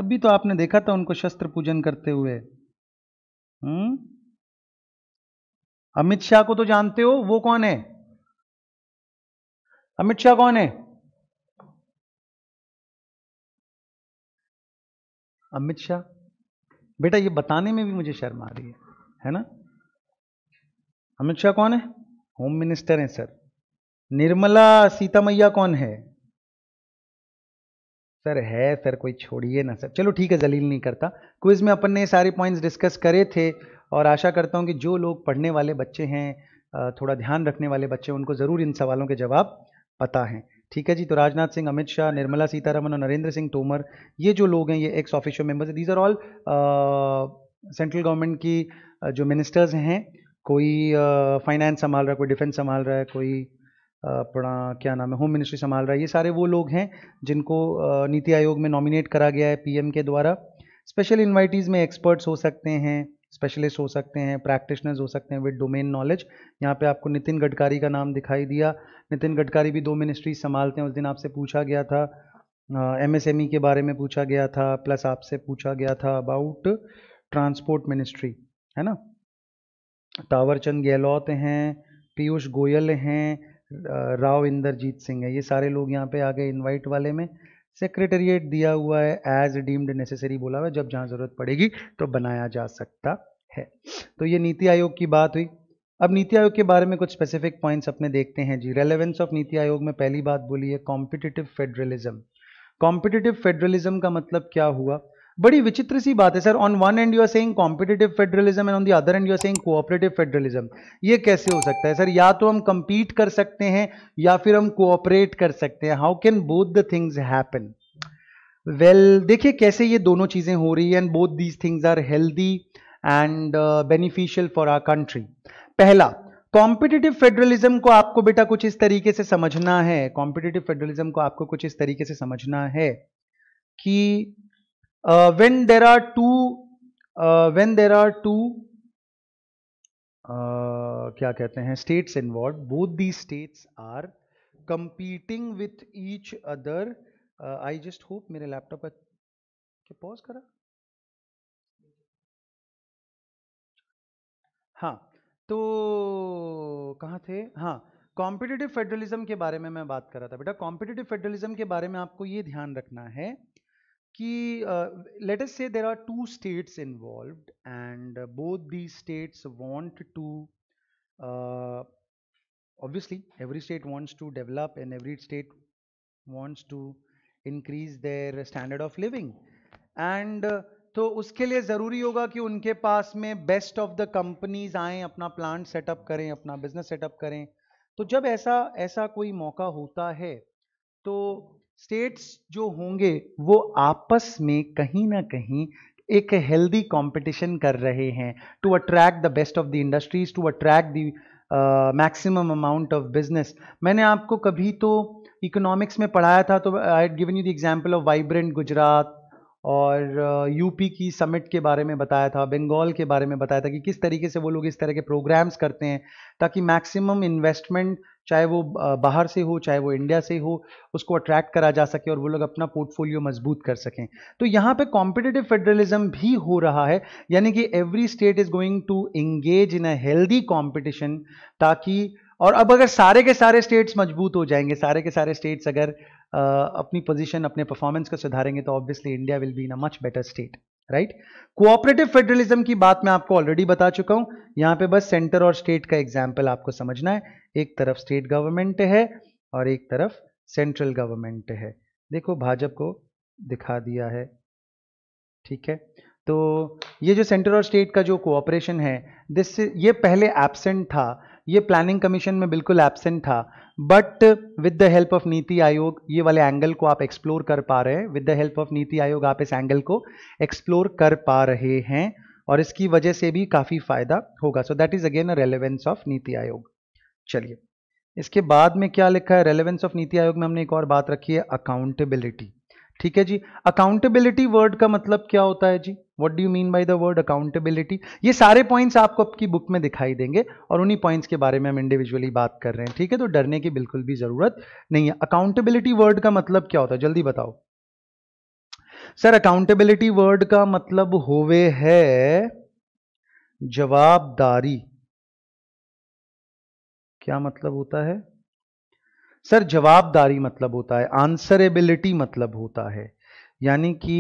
अभी तो आपने देखा था उनको शस्त्र पूजन करते हुए हम्म अमित शाह को तो जानते हो वो कौन है अमित शाह कौन है अमित शाह बेटा ये बताने में भी मुझे शर्म आ रही है है ना अमित शाह कौन है होम मिनिस्टर हैं सर निर्मला सीतामैया कौन है सर है सर कोई छोड़िए ना सर चलो ठीक है जलील नहीं करता क्विज में अपन ने सारे पॉइंट्स डिस्कस करे थे और आशा करता हूँ कि जो लोग पढ़ने वाले बच्चे हैं थोड़ा ध्यान रखने वाले बच्चे उनको ज़रूर इन सवालों के जवाब पता हैं ठीक है जी तो राजनाथ सिंह अमित शाह निर्मला सीतारमन और नरेंद्र सिंह तोमर ये जो लोग हैं ये ex official members these are all central government की uh, जो मिनिस्टर्स हैं कोई फाइनेंस uh, संभाल रहा है कोई डिफेंस संभाल रहा है कोई uh, अपना क्या नाम है होम मिनिस्ट्री संभाल रहा है ये सारे वो लोग हैं जिनको uh, नीति आयोग में नॉमिनेट करा गया है पीएम के द्वारा स्पेशल इन्वाइटीज़ में एक्सपर्ट्स हो सकते हैं स्पेशलिस्ट हो सकते हैं प्रैक्टिशनर्स हो सकते हैं विद डोमेन नॉलेज यहाँ पे आपको नितिन गडकरी का नाम दिखाई दिया नितिन गडकरी भी दो मिनिस्ट्री संभालते हैं उस दिन आपसे पूछा गया था एमएसएमई uh, e के बारे में पूछा गया था प्लस आपसे पूछा गया था अबाउट ट्रांसपोर्ट मिनिस्ट्री है ना तावरचंद गहलोत हैं पीयूष गोयल हैं राव इंदरजीत सिंह है ये सारे लोग यहाँ पे आ गए इन्वाइट वाले में सेक्रेटरिएट दिया हुआ है एज डीम्ड नेसेसरी बोला हुआ है जब जहां ज़रूरत पड़ेगी तो बनाया जा सकता है तो ये नीति आयोग की बात हुई अब नीति आयोग के बारे में कुछ स्पेसिफिक पॉइंट्स अपने देखते हैं जी रेलेवेंस ऑफ नीति आयोग में पहली बात बोली है कॉम्पिटिटिव फेडरलिज्म कॉम्पिटिटिव फेडरलिज्म का मतलब क्या हुआ बड़ी विचित्र सी बात है sir on one end you are saying competitive federalism and on the other end you are saying cooperative federalism ये कैसे हो सकता है सर या तो हम कंपीट कर सकते हैं या फिर हम कोऑपरेट कर सकते हैं how can both the things happen well देखिए कैसे ये दोनों चीज़ें हो रही है and both these things are healthy and beneficial for our country पहला कॉम्पिटेटिव फेडरलिज्म को आपको बेटा कुछ इस तरीके से समझना है कॉम्पिटेटिव फेडरलिज्म को आपको कुछ इस तरीके से समझना है कि uh, when there are two uh, when there are two uh, क्या कहते हैं states involved both these states are competing with each other uh, I just hope मेरे लैपटॉप का क्या पॉज करा हाँ तो कहाँ थे हाँ कॉम्पिटिटिव फेडरलिज्म के बारे में मैं बात कर रहा था बेटा कॉम्पिटिटिव फेडरलिज्म के बारे में आपको ये ध्यान रखना है कि let us say there are two states involve and both the states want to obviously every state wants to develop and every state wants to increase their standard of living and तो उसके लिए ज़रूरी होगा कि उनके पास में बेस्ट ऑफ द कंपनीज आए अपना प्लांट सेटअप करें अपना बिजनेस सेटअप करें तो जब ऐसा ऐसा कोई मौका होता है तो स्टेट्स जो होंगे वो आपस में कहीं ना कहीं एक हेल्दी कंपटीशन कर रहे हैं to attract the best of the industries to attract the maximum amount of business मैंने आपको कभी तो इकोनॉमिक्स में पढ़ाया था तो I given you the example of vibrant Gujarat और यूपी uh, की समिट के बारे में बताया था बंगाल के बारे में बताया था कि किस तरीके से वो लोग इस तरह के प्रोग्राम्स करते हैं ताकि मैक्सिमम इन्वेस्टमेंट चाहे वो बाहर से हो चाहे वो इंडिया से हो उसको अट्रैक्ट करा जा सके और वो लोग अपना पोर्टफोलियो मजबूत कर सकें तो यहाँ पे कॉम्पिटेटिव फेडरलिज्म भी हो रहा है यानी कि every state is going to engage in a healthy competition ताकि और अब अगर सारे के सारे स्टेट्स मजबूत हो जाएंगे सारे के सारे स्टेट्स अगर आ, अपनी पोजिशन अपने परफॉर्मेंस को सुधारेंगे तो obviously India will be in a much better state right cooperative federalism की बात मैं आपको ऑलरेडी बता चुका हूं यहां पे बस सेंटर और स्टेट का एग्जाम्पल आपको समझना है एक तरफ स्टेट गवर्नमेंट है और एक तरफ सेंट्रल गवर्नमेंट है देखो भाजपा को दिखा दिया है ठीक है तो ये जो सेंटर और स्टेट का जो कोऑपरेशन है दिस ये पहले एबसेंट था ये प्लानिंग कमीशन में बिल्कुल एबसेंट था but with the help of Niti Aayog ये वाले एंगल को आप एक्सप्लोर कर पा रहे हैं with the help of Niti आयोग आप इस एंगल को एक्सप्लोर कर पा रहे हैं और इसकी वजह से भी काफ़ी फायदा होगा so that is again relevance of Niti Aayog चलिए इसके बाद में क्या लिखा है रेलिवेंस ऑफ नीति आयोग में हमने एक और बात रखी है अकाउंटेबिलिटी ठीक है जी अकाउंटेबिलिटी वर्ड का मतलब क्या होता है जी what do you mean by the word accountability ये सारे पॉइंट्स आपको आपकी बुक में दिखाई देंगे और उन्हीं पॉइंट्स के बारे में हम इंडिविजुअली बात कर रहे हैं ठीक है तो डरने की बिल्कुल भी ज़रूरत नहीं है अकाउंटेबिलिटी वर्ड का मतलब क्या होता है जल्दी बताओ सर अकाउंटेबिलिटी वर्ड का मतलब होवे है जवाबदारी क्या मतलब होता है सर जवाबदारी मतलब होता है आंसरेबिलिटी मतलब होता है यानी कि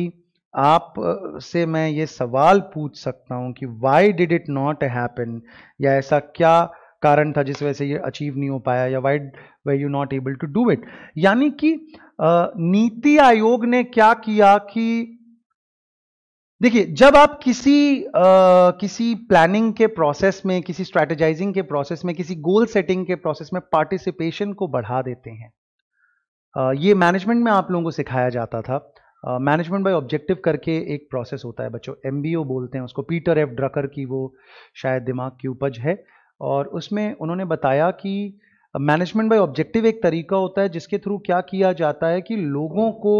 आप से मैं ये सवाल पूछ सकता हूँ कि why did it not happen या ऐसा क्या कारण था जिस वजह से ये अचीव नहीं हो पाया या why were you not able to do it यानी कि नीति आयोग ने क्या किया कि देखिए जब आप किसी आ, किसी प्लानिंग के प्रोसेस में किसी स्ट्रेटेजाइजिंग के प्रोसेस में किसी गोल सेटिंग के प्रोसेस में पार्टिसिपेशन को बढ़ा देते हैं आ, ये मैनेजमेंट में आप लोगों को सिखाया जाता था मैनेजमेंट बाय ऑब्जेक्टिव करके एक प्रोसेस होता है बच्चों एम बोलते हैं उसको पीटर एफ ड्रकर की वो शायद दिमाग की उपज है और उसमें उन्होंने बताया कि मैनेजमेंट बाय ऑब्जेक्टिव एक तरीका होता है जिसके थ्रू क्या किया जाता है कि लोगों को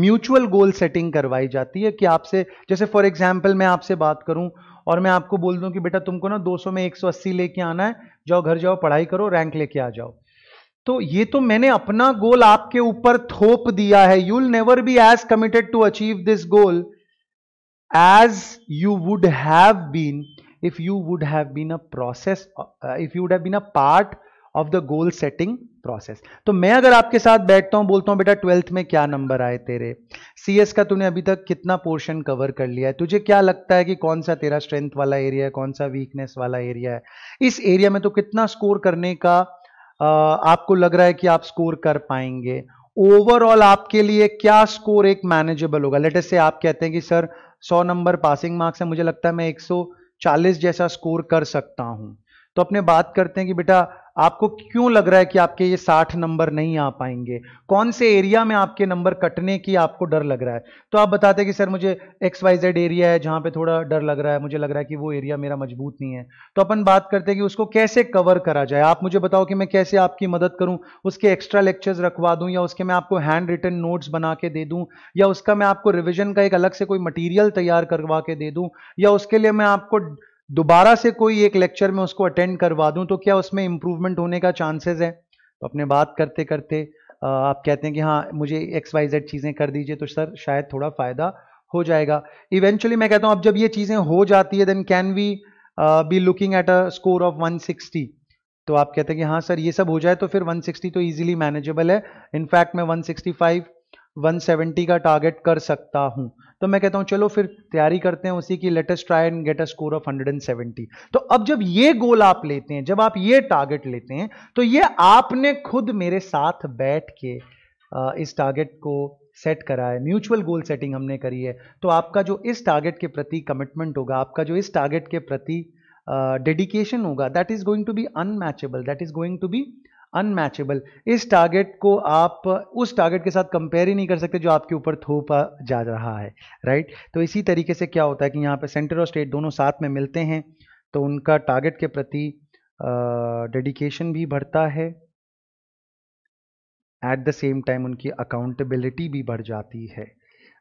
म्यूचुअल गोल सेटिंग करवाई जाती है कि आपसे जैसे फॉर एग्जांपल मैं आपसे बात करूं और मैं आपको बोल दूं कि बेटा तुमको ना 200 में 180 लेके आना है जाओ घर जाओ पढ़ाई करो रैंक लेके आ जाओ तो ये तो मैंने अपना गोल आपके ऊपर थोप दिया है you will never be as committed to achieve this goal as you would have been if you would have been a process if you would have been a part of the goal setting process तो मैं अगर आपके साथ बैठता हूं बोलता हूं बेटा ट्वेल्थ में क्या नंबर आए तेरे सी एस का तूने अभी तक कितना पोर्शन कवर कर लिया है तुझे क्या लगता है कि कौन सा तेरा स्ट्रेंथ वाला एरिया है कौन सा वीकनेस वाला एरिया है इस एरिया में तो कितना स्कोर करने का आपको लग रहा है कि आप स्कोर कर पाएंगे ओवरऑल आपके लिए क्या स्कोर एक मैनेजेबल होगा लेटेस्ट से आप कहते हैं कि सर 100 नंबर पासिंग मार्क्स है मुझे लगता है मैं 140 जैसा स्कोर कर सकता हूं तो अपने बात करते हैं कि बेटा आपको क्यों लग रहा है कि आपके ये साठ नंबर नहीं आ पाएंगे कौन से एरिया में आपके नंबर कटने की आपको डर लग रहा है तो आप बताते हैं कि सर मुझे एक्स वाई जेड एरिया है जहाँ पे थोड़ा डर लग रहा है मुझे लग रहा है कि वो एरिया मेरा मजबूत नहीं है तो अपन बात करते हैं कि उसको कैसे कवर करा जाए आप मुझे बताओ कि मैं कैसे आपकी मदद करूँ उसके एक्स्ट्रा लेक्चर्स रखवा दूँ या उसके मैं आपको हैंड रिटन नोट्स बना के दे दूँ या उसका मैं आपको रिविजन का एक अलग से कोई मटीरियल तैयार करवा के दे दूँ या उसके लिए मैं आपको दोबारा से कोई एक लेक्चर में उसको अटेंड करवा दूं तो क्या उसमें इंप्रूवमेंट होने का चांसेस है तो अपने बात करते करते आप कहते हैं कि हाँ मुझे एक्स वाई जेड चीज़ें कर दीजिए तो सर शायद थोड़ा फ़ायदा हो जाएगा इवेंचुअली मैं कहता हूं अब जब ये चीज़ें हो जाती है then can we be looking at a score of 160 तो आप कहते हैं कि हाँ सर ये सब हो जाए तो फिर 160 तो ईजिली मैनेजेबल है इनफैक्ट मैं 165 170 का टारगेट कर सकता हूं तो मैं कहता हूं चलो फिर तैयारी करते हैं उसी की let's just try and get a score of 170 तो अब जब ये गोल आप लेते हैं जब आप ये टारगेट लेते हैं तो ये आपने खुद मेरे साथ बैठ के इस टारगेट को सेट करा है म्यूचुअल गोल सेटिंग हमने करी है तो आपका जो इस टारगेट के प्रति कमिटमेंट होगा आपका जो इस टारगेट के प्रति डेडिकेशन होगा that is going to be unmatchable that is going to be unmatchable इस टारगेट को आप उस टारगेट के साथ कंपेयर ही नहीं कर सकते जो आपके ऊपर थोपा जा रहा है राइट तो इसी तरीके से क्या होता है कि यहाँ पे सेंटर और स्टेट दोनों साथ में मिलते हैं तो उनका टारगेट के प्रति डेडिकेशन भी बढ़ता है एट द सेम टाइम उनकी अकाउंटेबिलिटी भी बढ़ जाती है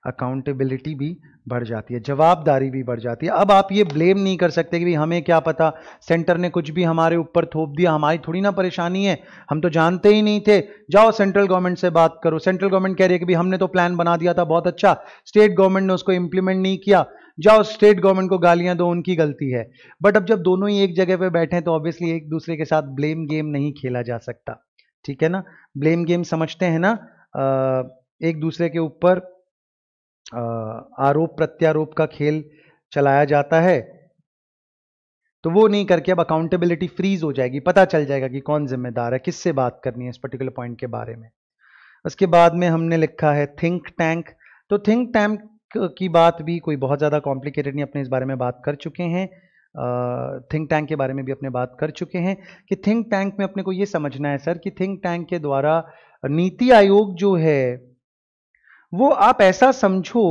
अकाउंटेबिलिटी भी बढ़ जाती है जवाबदारी भी बढ़ जाती है अब आप ये ब्लेम नहीं कर सकते कि हमें क्या पता सेंटर ने कुछ भी हमारे ऊपर थोप दिया हमारी थोड़ी ना परेशानी है हम तो जानते ही नहीं थे जाओ सेंट्रल गवर्नमेंट से बात करो सेंट्रल गवर्नमेंट कह रही है कि भी हमने तो प्लान बना दिया था बहुत अच्छा स्टेट गवर्नमेंट ने उसको इंप्लीमेंट नहीं किया जाओ स्टेट गवर्नमेंट को गालियां दो उनकी गलती है बट अब जब दोनों ही एक जगह पर बैठे हैं तो ऑब्वियसली एक दूसरे के साथ ब्लेम गेम नहीं खेला जा सकता ठीक है ना ब्लेम गेम समझते हैं ना एक दूसरे के ऊपर आरोप प्रत्यारोप का खेल चलाया जाता है तो वो नहीं करके अब अकाउंटेबिलिटी फ्रीज हो जाएगी पता चल जाएगा कि कौन जिम्मेदार है किससे बात करनी है इस पर्टिकुलर पॉइंट के बारे में उसके बाद में हमने लिखा है थिंक टैंक तो थिंक टैंक की बात भी कोई बहुत ज़्यादा कॉम्प्लिकेटेड नहीं अपने इस बारे में बात कर चुके हैं थिंक टैंक के बारे में भी अपने बात कर चुके हैं कि थिंक टैंक में अपने को ये समझना है सर कि थिंक टैंक के द्वारा नीति आयोग जो है वो आप ऐसा समझो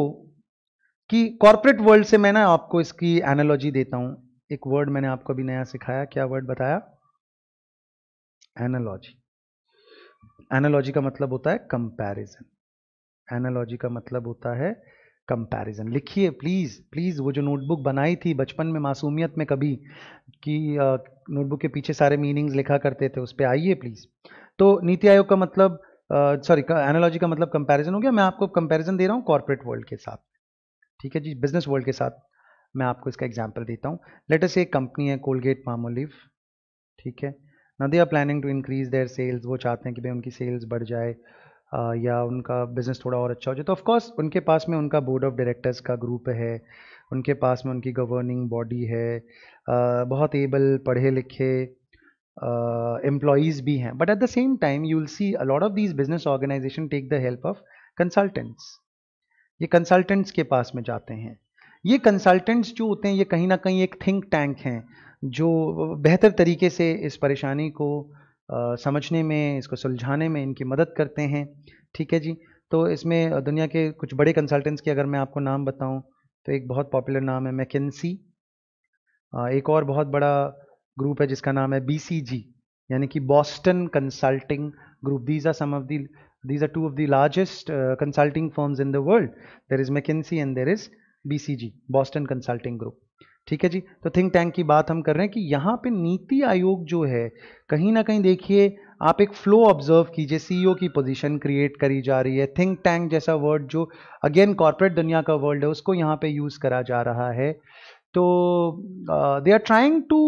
कि कॉरपोरेट वर्ल्ड से मैं ना आपको इसकी एनालॉजी देता हूं एक वर्ड मैंने आपको अभी नया सिखाया क्या वर्ड बताया एनालॉजी एनालॉजी का मतलब होता है कंपैरिजन एनालॉजी का मतलब होता है कंपैरिजन लिखिए प्लीज़ प्लीज़ वो जो नोटबुक बनाई थी बचपन में मासूमियत में कभी कि नोटबुक के पीछे सारे मीनिंग्स लिखा करते थे उस पर आइए प्लीज़ तो नीति आयोग का मतलब सॉरी एनोलॉजी का मतलब कंपैरिजन हो गया मैं आपको कंपैरिजन दे रहा हूँ कॉर्पोरेट वर्ल्ड के साथ ठीक है जी बिजनेस वर्ल्ड के साथ मैं आपको इसका एग्जाम्पल देता हूँ लेटेस्ट एक कंपनी है कोलगेट मामोलिव ठीक है ना they are planning to increase their sales वो चाहते हैं कि भाई उनकी सेल्स बढ़ जाए आ, या उनका बिजनेस थोड़ा और अच्छा हो जाए तो ऑफकोर्स उनके पास में उनका बोर्ड ऑफ डायरेक्टर्स का ग्रुप है उनके पास में उनकी गवर्निंग बॉडी है आ, बहुत एबल पढ़े लिखे एम्प्लॉज़ भी हैं but at the same time time you will see a lot of these business organization take the help ये कंसल्टेंट्स के पास में जाते हैं ये कंसल्टेंट्स जो होते हैं ये कहीं ना कहीं एक थिंक टैंक हैं जो बेहतर तरीके से इस परेशानी को आ, uh, समझने में इसको सुलझाने में इनकी मदद करते हैं ठीक है जी तो इसमें uh, दुनिया के कुछ बड़े कंसल्टेंट्स के अगर मैं आपको नाम बताऊं तो एक बहुत पॉपुलर नाम है मैकेंसी uh, एक और बहुत बड़ा ग्रुप है जिसका नाम है बी यानी कि Boston consulting group these are some of the these are two of the largest uh, consulting firms in the world there is mckinsey and there is Boston consulting group ठीक है जी तो थिंक टैंक की बात हम कर रहे हैं कि यहाँ पे नीति आयोग जो है कहीं ना कहीं देखिए आप एक फ्लो ऑब्जर्व कीजिए सीईओ e की पोजीशन क्रिएट करी जा रही है थिंक टैंक जैसा वर्ड जो अगेन कॉरपोरेट दुनिया का वर्ल्ड है उसको यहाँ पे यूज़ करा जा रहा है तो they are trying to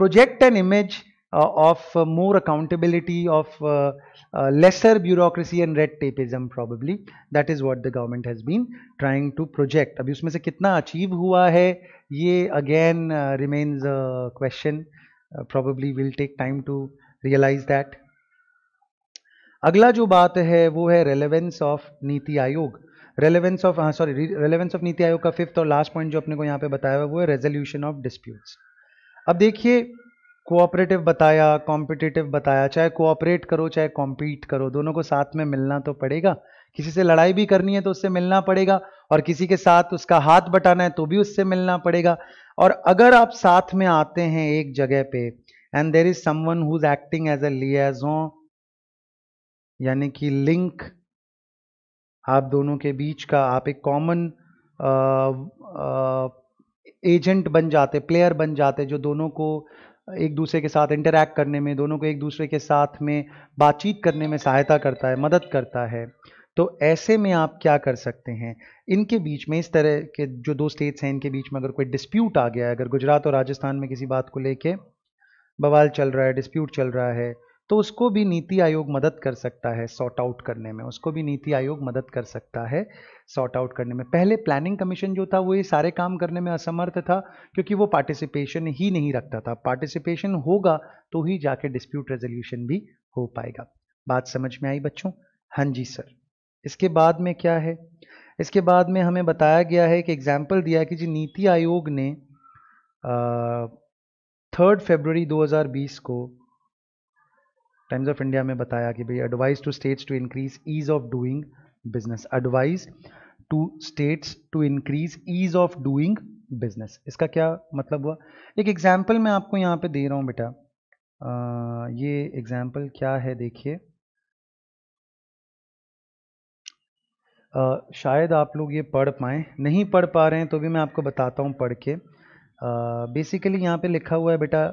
project an image uh, of uh, more accountability of uh, uh, lesser bureaucracy and red tapeism probably that is what the government has been trying to project ab usme se kitna achieve hua hai ye again uh, remains a question uh, probably will take time to realize that अगला जो बात है वो है relevance of Niti Aayog relevance of sorry relevance of Niti Aayog का फिफ्थ और लास्ट पॉइंट जो अपने को यहाँ पे बताया हुआ वो है रेजोल्यूशन ऑफ डिस्प्यूट्स अब देखिए कोऑपरेटिव बताया कॉम्पिटिटिव बताया चाहे कोऑपरेट करो चाहे कॉम्पीट करो दोनों को साथ में मिलना तो पड़ेगा किसी से लड़ाई भी करनी है तो उससे मिलना पड़ेगा और किसी के साथ उसका हाथ बटाना है तो भी उससे मिलना पड़ेगा और अगर आप साथ में आते हैं एक जगह पे and there is someone who is acting as a liaison यानी कि लिंक आप दोनों के बीच का आप एक कॉमन एजेंट बन जाते प्लेयर बन जाते जो दोनों को एक दूसरे के साथ इंटरेक्ट करने में दोनों को एक दूसरे के साथ में बातचीत करने में सहायता करता है मदद करता है तो ऐसे में आप क्या कर सकते हैं इनके बीच में इस तरह के जो दो स्टेट्स हैं इनके बीच में अगर कोई डिस्प्यूट आ गया है अगर गुजरात और राजस्थान में किसी बात को लेके बवाल चल रहा है डिस्प्यूट चल रहा है तो उसको भी नीति आयोग मदद कर सकता है सॉर्ट आउट करने में उसको भी नीति आयोग मदद कर सकता है सॉर्ट आउट करने में पहले प्लानिंग कमीशन जो था वो ये सारे काम करने में असमर्थ था क्योंकि वो पार्टिसिपेशन ही नहीं रखता था पार्टिसिपेशन होगा तो ही जाके डिस्प्यूट रेजोल्यूशन भी हो पाएगा बात समझ में आई बच्चों हाँ जी सर इसके बाद में क्या है इसके बाद में हमें बताया गया है कि एग्जाम्पल दिया है कि जी नीति आयोग ने थर्ड फेबररी 2020 को टाइम्स ऑफ इंडिया में बताया कि भाई advice to states to increase ease of doing business advise to states to increase ease of doing business इसका क्या मतलब हुआ एक एग्जाम्पल मैं आपको यहाँ पे दे रहा हूँ बेटा ये एग्जाम्पल क्या है देखिए शायद आप लोग ये पढ़ पाए नहीं पढ़ पा रहे हैं तो भी मैं आपको बताता हूँ पढ़ के बेसिकली यहाँ पे लिखा हुआ है बेटा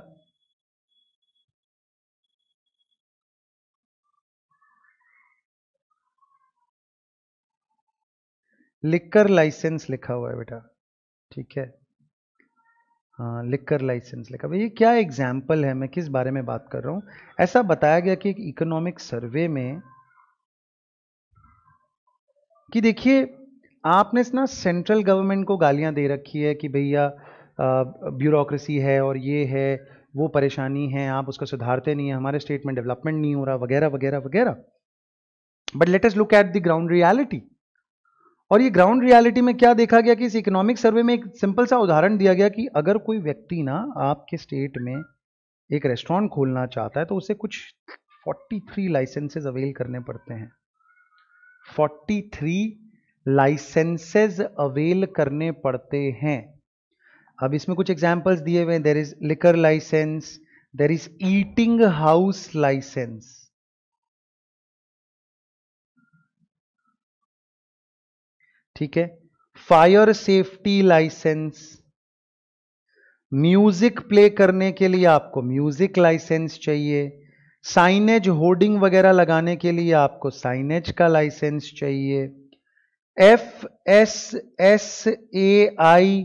लिक्कर लाइसेंस लिखा हुआ है बेटा ठीक है हाँ लिक्कर लाइसेंस लिखा हुआ ये क्या एग्जाम्पल है मैं किस बारे में बात कर रहा हूँ ऐसा बताया गया कि एक इकोनॉमिक सर्वे में कि देखिए आपने ना सेंट्रल गवर्नमेंट को गालियां दे रखी है कि भैया ब्यूरोक्रेसी है और ये है वो परेशानी है आप उसका सुधारते नहीं है हमारे स्टेट में डेवलपमेंट नहीं हो रहा वगैरह वगैरह वगैरह but let's just look at the ground reality और ये ग्राउंड रियलिटी में क्या देखा गया कि इस इकोनॉमिक सर्वे में एक सिंपल सा उदाहरण दिया गया कि अगर कोई व्यक्ति ना आपके स्टेट में एक रेस्टोरेंट खोलना चाहता है तो उसे कुछ 43 लाइसेंसेज अवेल करने पड़ते हैं 43 लाइसेंसेज अवेल करने पड़ते हैं अब इसमें कुछ एग्जाम्पल्स दिए हुए there is liquor license there is eating house license ठीक है fire safety license music play करने के लिए आपको म्यूजिक लाइसेंस चाहिए साइनेज होर्डिंग वगैरह लगाने के लिए आपको साइनेज का लाइसेंस चाहिए F S S A I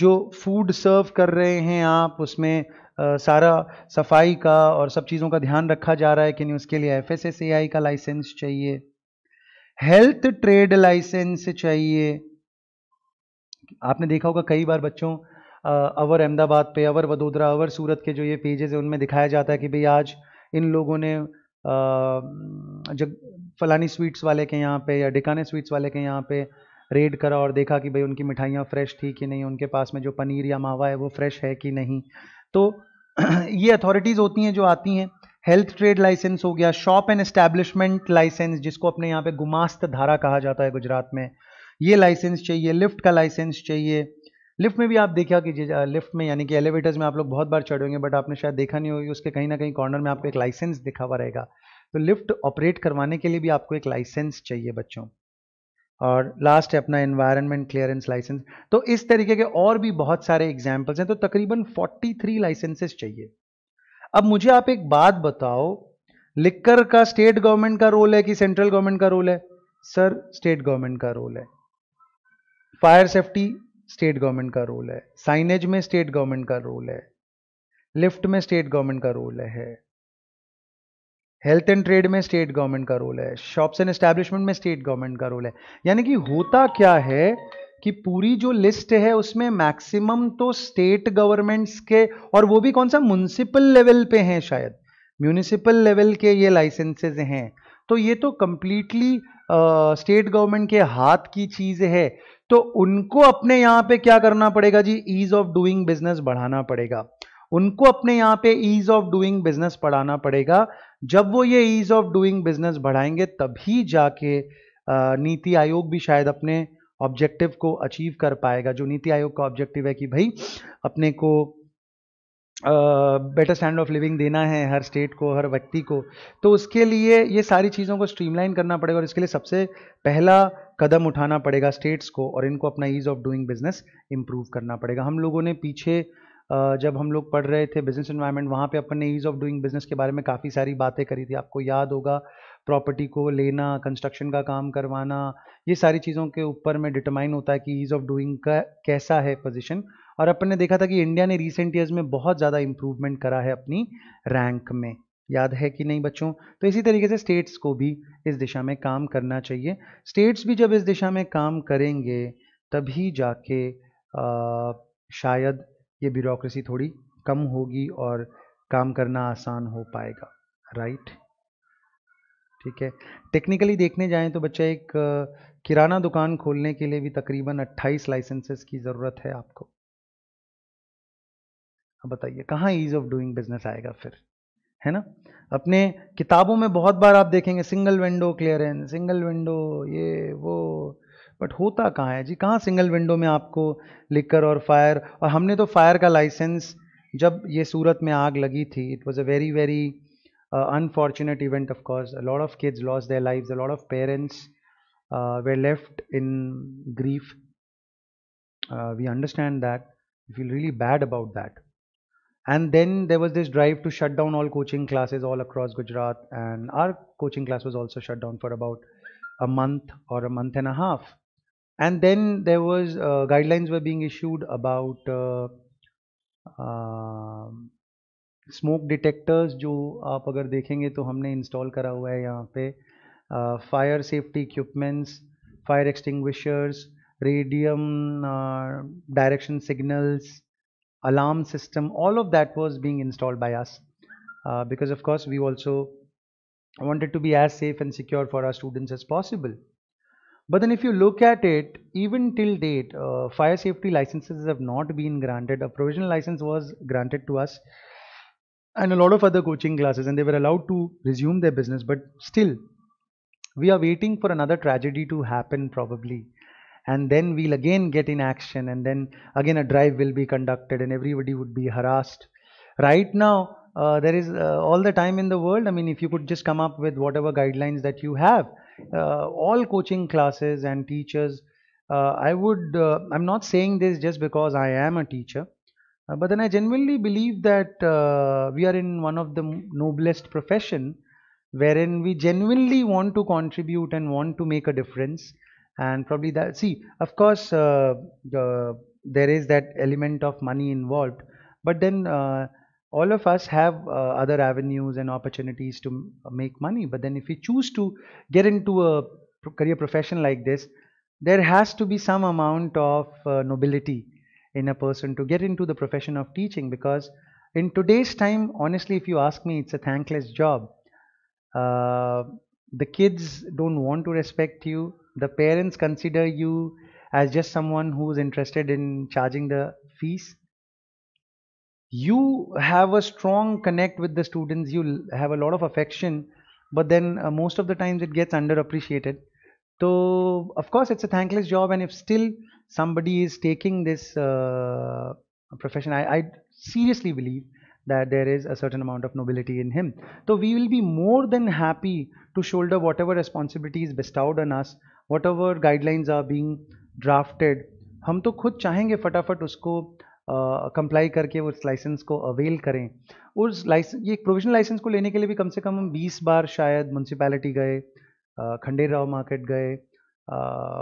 जो फूड सर्व कर रहे हैं आप उसमें आ, सारा सफाई का और सब चीज़ों का ध्यान रखा जा रहा है कि नहीं उसके लिए F S S A I का लाइसेंस चाहिए हेल्थ ट्रेड लाइसेंस चाहिए आपने देखा होगा कई बार बच्चों अवर अहमदाबाद पे अवर वडोदरा अवर सूरत के जो ये पेजेस हैं उनमें दिखाया जाता है कि भाई आज इन लोगों ने जब फलानी स्वीट्स वाले के यहाँ पे या डिकाने स्वीट्स वाले के यहाँ पे रेड करा और देखा कि भाई उनकी मिठाइयाँ फ्रेश थी कि नहीं उनके पास में जो पनीर या मावा है वो फ्रेश है कि नहीं तो ये अथॉरिटीज़ होती हैं जो आती हैं हेल्थ ट्रेड लाइसेंस हो गया शॉप एंड एस्टैब्लिशमेंट लाइसेंस जिसको अपने यहाँ पे गुमास्त धारा कहा जाता है गुजरात में ये लाइसेंस चाहिए लिफ्ट का लाइसेंस चाहिए लिफ्ट में भी आप देखा कि लिफ्ट में यानी कि एलिवेटर्स में आप लोग बहुत बार चढ़ेंगे बट आपने शायद देखा नहीं होगी उसके कहीं ना कहीं कॉर्नर में आपको एक लाइसेंस दिखा हुआ रहेगा तो लिफ्ट ऑपरेट करवाने के लिए भी आपको एक लाइसेंस चाहिए बच्चों और लास्ट है अपना एनवायरनमेंट क्लियरेंस लाइसेंस तो इस तरीके के और भी बहुत सारे एग्जाम्पल्स हैं तो तकरीबन 43 लाइसेंसेस चाहिए अब मुझे आप एक बात बताओ लिक्कर का स्टेट गवर्नमेंट का रोल है कि सेंट्रल गवर्नमेंट का रोल है सर स्टेट गवर्नमेंट का रोल है फायर सेफ्टी स्टेट गवर्नमेंट का रोल है साइनेज में स्टेट गवर्नमेंट का रोल है लिफ्ट में स्टेट गवर्नमेंट का रोल है हेल्थ एंड ट्रेड में स्टेट गवर्नमेंट का रोल है शॉप्स एंड एस्टेब्लिशमेंट में स्टेट गवर्नमेंट का रोल है यानी कि होता क्या है कि पूरी जो लिस्ट है उसमें मैक्सिमम तो स्टेट गवर्नमेंट्स के और वो भी कौन सा म्यूनिसिपल लेवल पे हैं शायद म्यूनिसिपल लेवल के ये लाइसेंसेज हैं तो ये तो कंप्लीटली स्टेट गवर्नमेंट के हाथ की चीज़ है तो उनको अपने यहाँ पे क्या करना पड़ेगा जी ईज ऑफ डूइंग बिजनेस बढ़ाना पड़ेगा उनको अपने यहाँ पे ईज ऑफ डूइंग बिजनेस पढ़ाना पड़ेगा जब वो ये ईज ऑफ डूइंग बिजनेस बढ़ाएंगे तभी जाके नीति आयोग भी शायद अपने ऑब्जेक्टिव को अचीव कर पाएगा जो नीति आयोग का ऑब्जेक्टिव है कि भाई अपने को बेटर स्टैंड ऑफ लिविंग देना है हर स्टेट को हर व्यक्ति को तो उसके लिए ये सारी चीज़ों को स्ट्रीमलाइन करना पड़ेगा और इसके लिए सबसे पहला कदम उठाना पड़ेगा स्टेट्स को और इनको अपना ease of doing business improve करना पड़ेगा हम लोगों ने पीछे Uh, जब हम लोग पढ़ रहे थे बिजनेस इन्वायरमेंट वहाँ पे अपन ने ईज़ ऑफ डूइंग बिजनेस के बारे में काफ़ी सारी बातें करी थी आपको याद होगा प्रॉपर्टी को लेना कंस्ट्रक्शन का काम करवाना ये सारी चीज़ों के ऊपर में डिटरमाइन होता है कि ईज़ ऑफ डूइंग का कैसा है पोजीशन और अपन ने देखा था कि इंडिया ने रिसेंट ईयर्स में बहुत ज़्यादा इम्प्रूवमेंट करा है अपनी रैंक में याद है कि नहीं बच्चों तो इसी तरीके से स्टेट्स को भी इस दिशा में काम करना चाहिए स्टेट्स भी जब इस दिशा में काम करेंगे तभी जाके आ, शायद ये ब्यूरोक्रेसी थोड़ी कम होगी और काम करना आसान हो पाएगा राइट ठीक है टेक्निकली देखने जाएं तो बच्चा एक किराना दुकान खोलने के लिए भी तकरीबन 28 लाइसेंसेस की ज़रूरत है आपको अब बताइए कहाँ ईज ऑफ डूइंग बिजनेस आएगा फिर है ना अपने किताबों में बहुत बार आप देखेंगे single window clearance single window ये वो बट होता कहाँ है जी कहाँ सिंगल विंडो में आपको लिकर और फायर और हमने तो फायर का लाइसेंस जब ये सूरत में आग लगी थी it was a very very uh, unfortunate event of course a lot of kids lost their lives a lot of parents uh, were left in grief uh, we understand that we feel really bad about that and then there was this drive to shut down all coaching classes all across gujarat and our coaching class was also shut down for about a month or a month and a half and then there was uh, guidelines were being issued about uh, um, smoke detectors जो आप अगर देखेंगे तो हमने इंस्टॉल करा हुआ है यहाँ पे fire safety equipments fire extinguishers radium direction signals alarm system all of that was being installed by us because of course we also wanted to be as safe and secure for our students as possible but then if you look at it even till date fire safety licenses have not been granted a provisional license was granted to us and a lot of other coaching classes and they were allowed to resume their business but still we are waiting for another tragedy to happen probably and then we'll again get in action and then again a drive will be conducted and everybody would be harassed right now uh, there is uh, all the time in the world i mean if you could just come up with whatever guidelines that you have uh, all coaching classes and teachers uh, i would uh, i'm not saying this just because i am a teacher uh, but then I genuinely believe that uh, we are in one of the noblest profession wherein we genuinely want to contribute and want to make a difference and probably that see of course uh, the, there is that element of money involved but then uh, all of us have uh, other avenues and opportunities to uh, make money but then if we choose to get into a career profession like this there has to be some amount of nobility in a person to get into the profession of teaching because in today's time honestly if you ask me it's a thankless job uh, the kids don't want to respect you the parents consider you as just someone who's interested in charging the fees you have a strong connect with the students you have a lot of affection but then uh, most of the times it gets underappreciated so of course it's a thankless job and if still somebody is taking this uh, profession, I, I, seriously believe that there is a certain amount of nobility in him. So we will be more than happy to shoulder whatever responsibility is bestowed on us, whatever guidelines are being drafted. हम तो खुद चाहेंगे फटाफट उसको कंप्लाई uh, करके उस लाइसेंस को अवेल करें उस लाइसेंस ये प्रोविजनल लाइसेंस को लेने के लिए भी कम से कम हम 20 बार शायद म्यूनसिपैलिटी गए खंडेराव मार्केट गए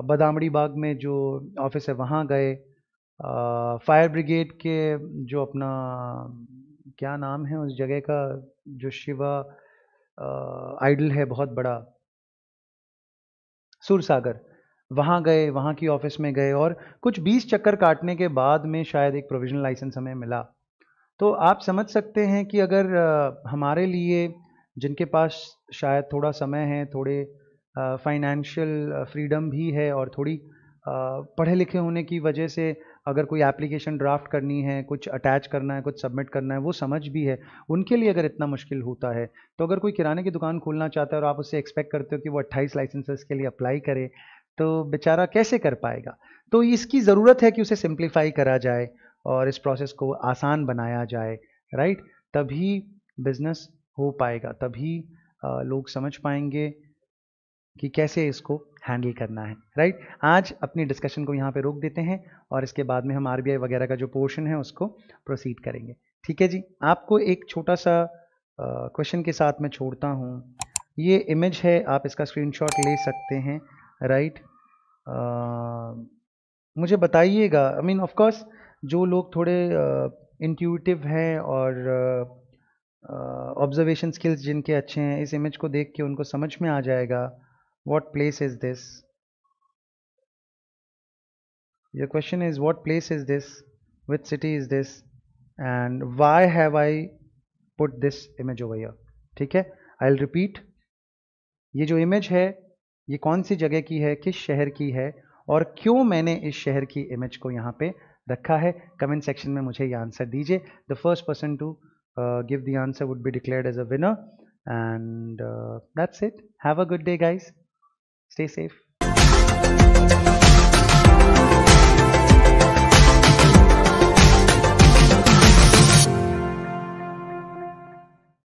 बदामड़ी बाग में जो ऑफिस है वहाँ गए फायर ब्रिगेड के जो अपना क्या नाम है उस जगह का जो शिवा आइडल है बहुत बड़ा सूरसागर वहाँ गए वहाँ की ऑफिस में गए और कुछ 20 चक्कर काटने के बाद में शायद एक प्रोविजनल लाइसेंस हमें मिला तो आप समझ सकते हैं कि अगर हमारे लिए जिनके पास शायद थोड़ा समय है थोड़े फाइनेंशियल फ्रीडम भी है और थोड़ी पढ़े लिखे होने की वजह से अगर कोई एप्लीकेशन ड्राफ्ट करनी है कुछ अटैच करना है कुछ सबमिट करना है वो समझ भी है उनके लिए अगर इतना मुश्किल होता है तो अगर कोई किराने की दुकान खोलना चाहता है और आप उससे एक्सपेक्ट करते हो कि वो अट्ठाईस लाइसेंसेस के लिए अप्लाई करे तो बेचारा कैसे कर पाएगा तो इसकी ज़रूरत है कि उसे सिंप्लीफाई करा जाए और इस प्रोसेस को आसान बनाया जाए राइट तभी बिजनेस हो पाएगा तभी लोग समझ पाएंगे कि कैसे इसको हैंडल करना है राइट आज अपनी डिस्कशन को यहाँ पे रोक देते हैं और इसके बाद में हम आर वगैरह का जो पोर्शन है उसको प्रोसीड करेंगे ठीक है जी आपको एक छोटा सा क्वेश्चन के साथ मैं छोड़ता हूँ ये इमेज है आप इसका स्क्रीनशॉट ले सकते हैं राइट right? मुझे बताइएगा आई मीन ऑफकोर्स जो लोग थोड़े इंट्यूटिव हैं और ऑब्जर्वेशन स्किल्स जिनके अच्छे हैं इस इमेज को देख के उनको समझ में आ जाएगा what place is this your question is what place is this which city is this and why have I put this image over here ठीक है I'll repeat ये जो image है ये कौन सी जगह की है किस शहर की है और क्यों मैंने इस शहर की इमेज को यहाँ पे रखा है कमेंट सेक्शन में मुझे ये आंसर दीजिए the first person to give the answer would be declared as a winner and that's it have a good day guys Stay safe.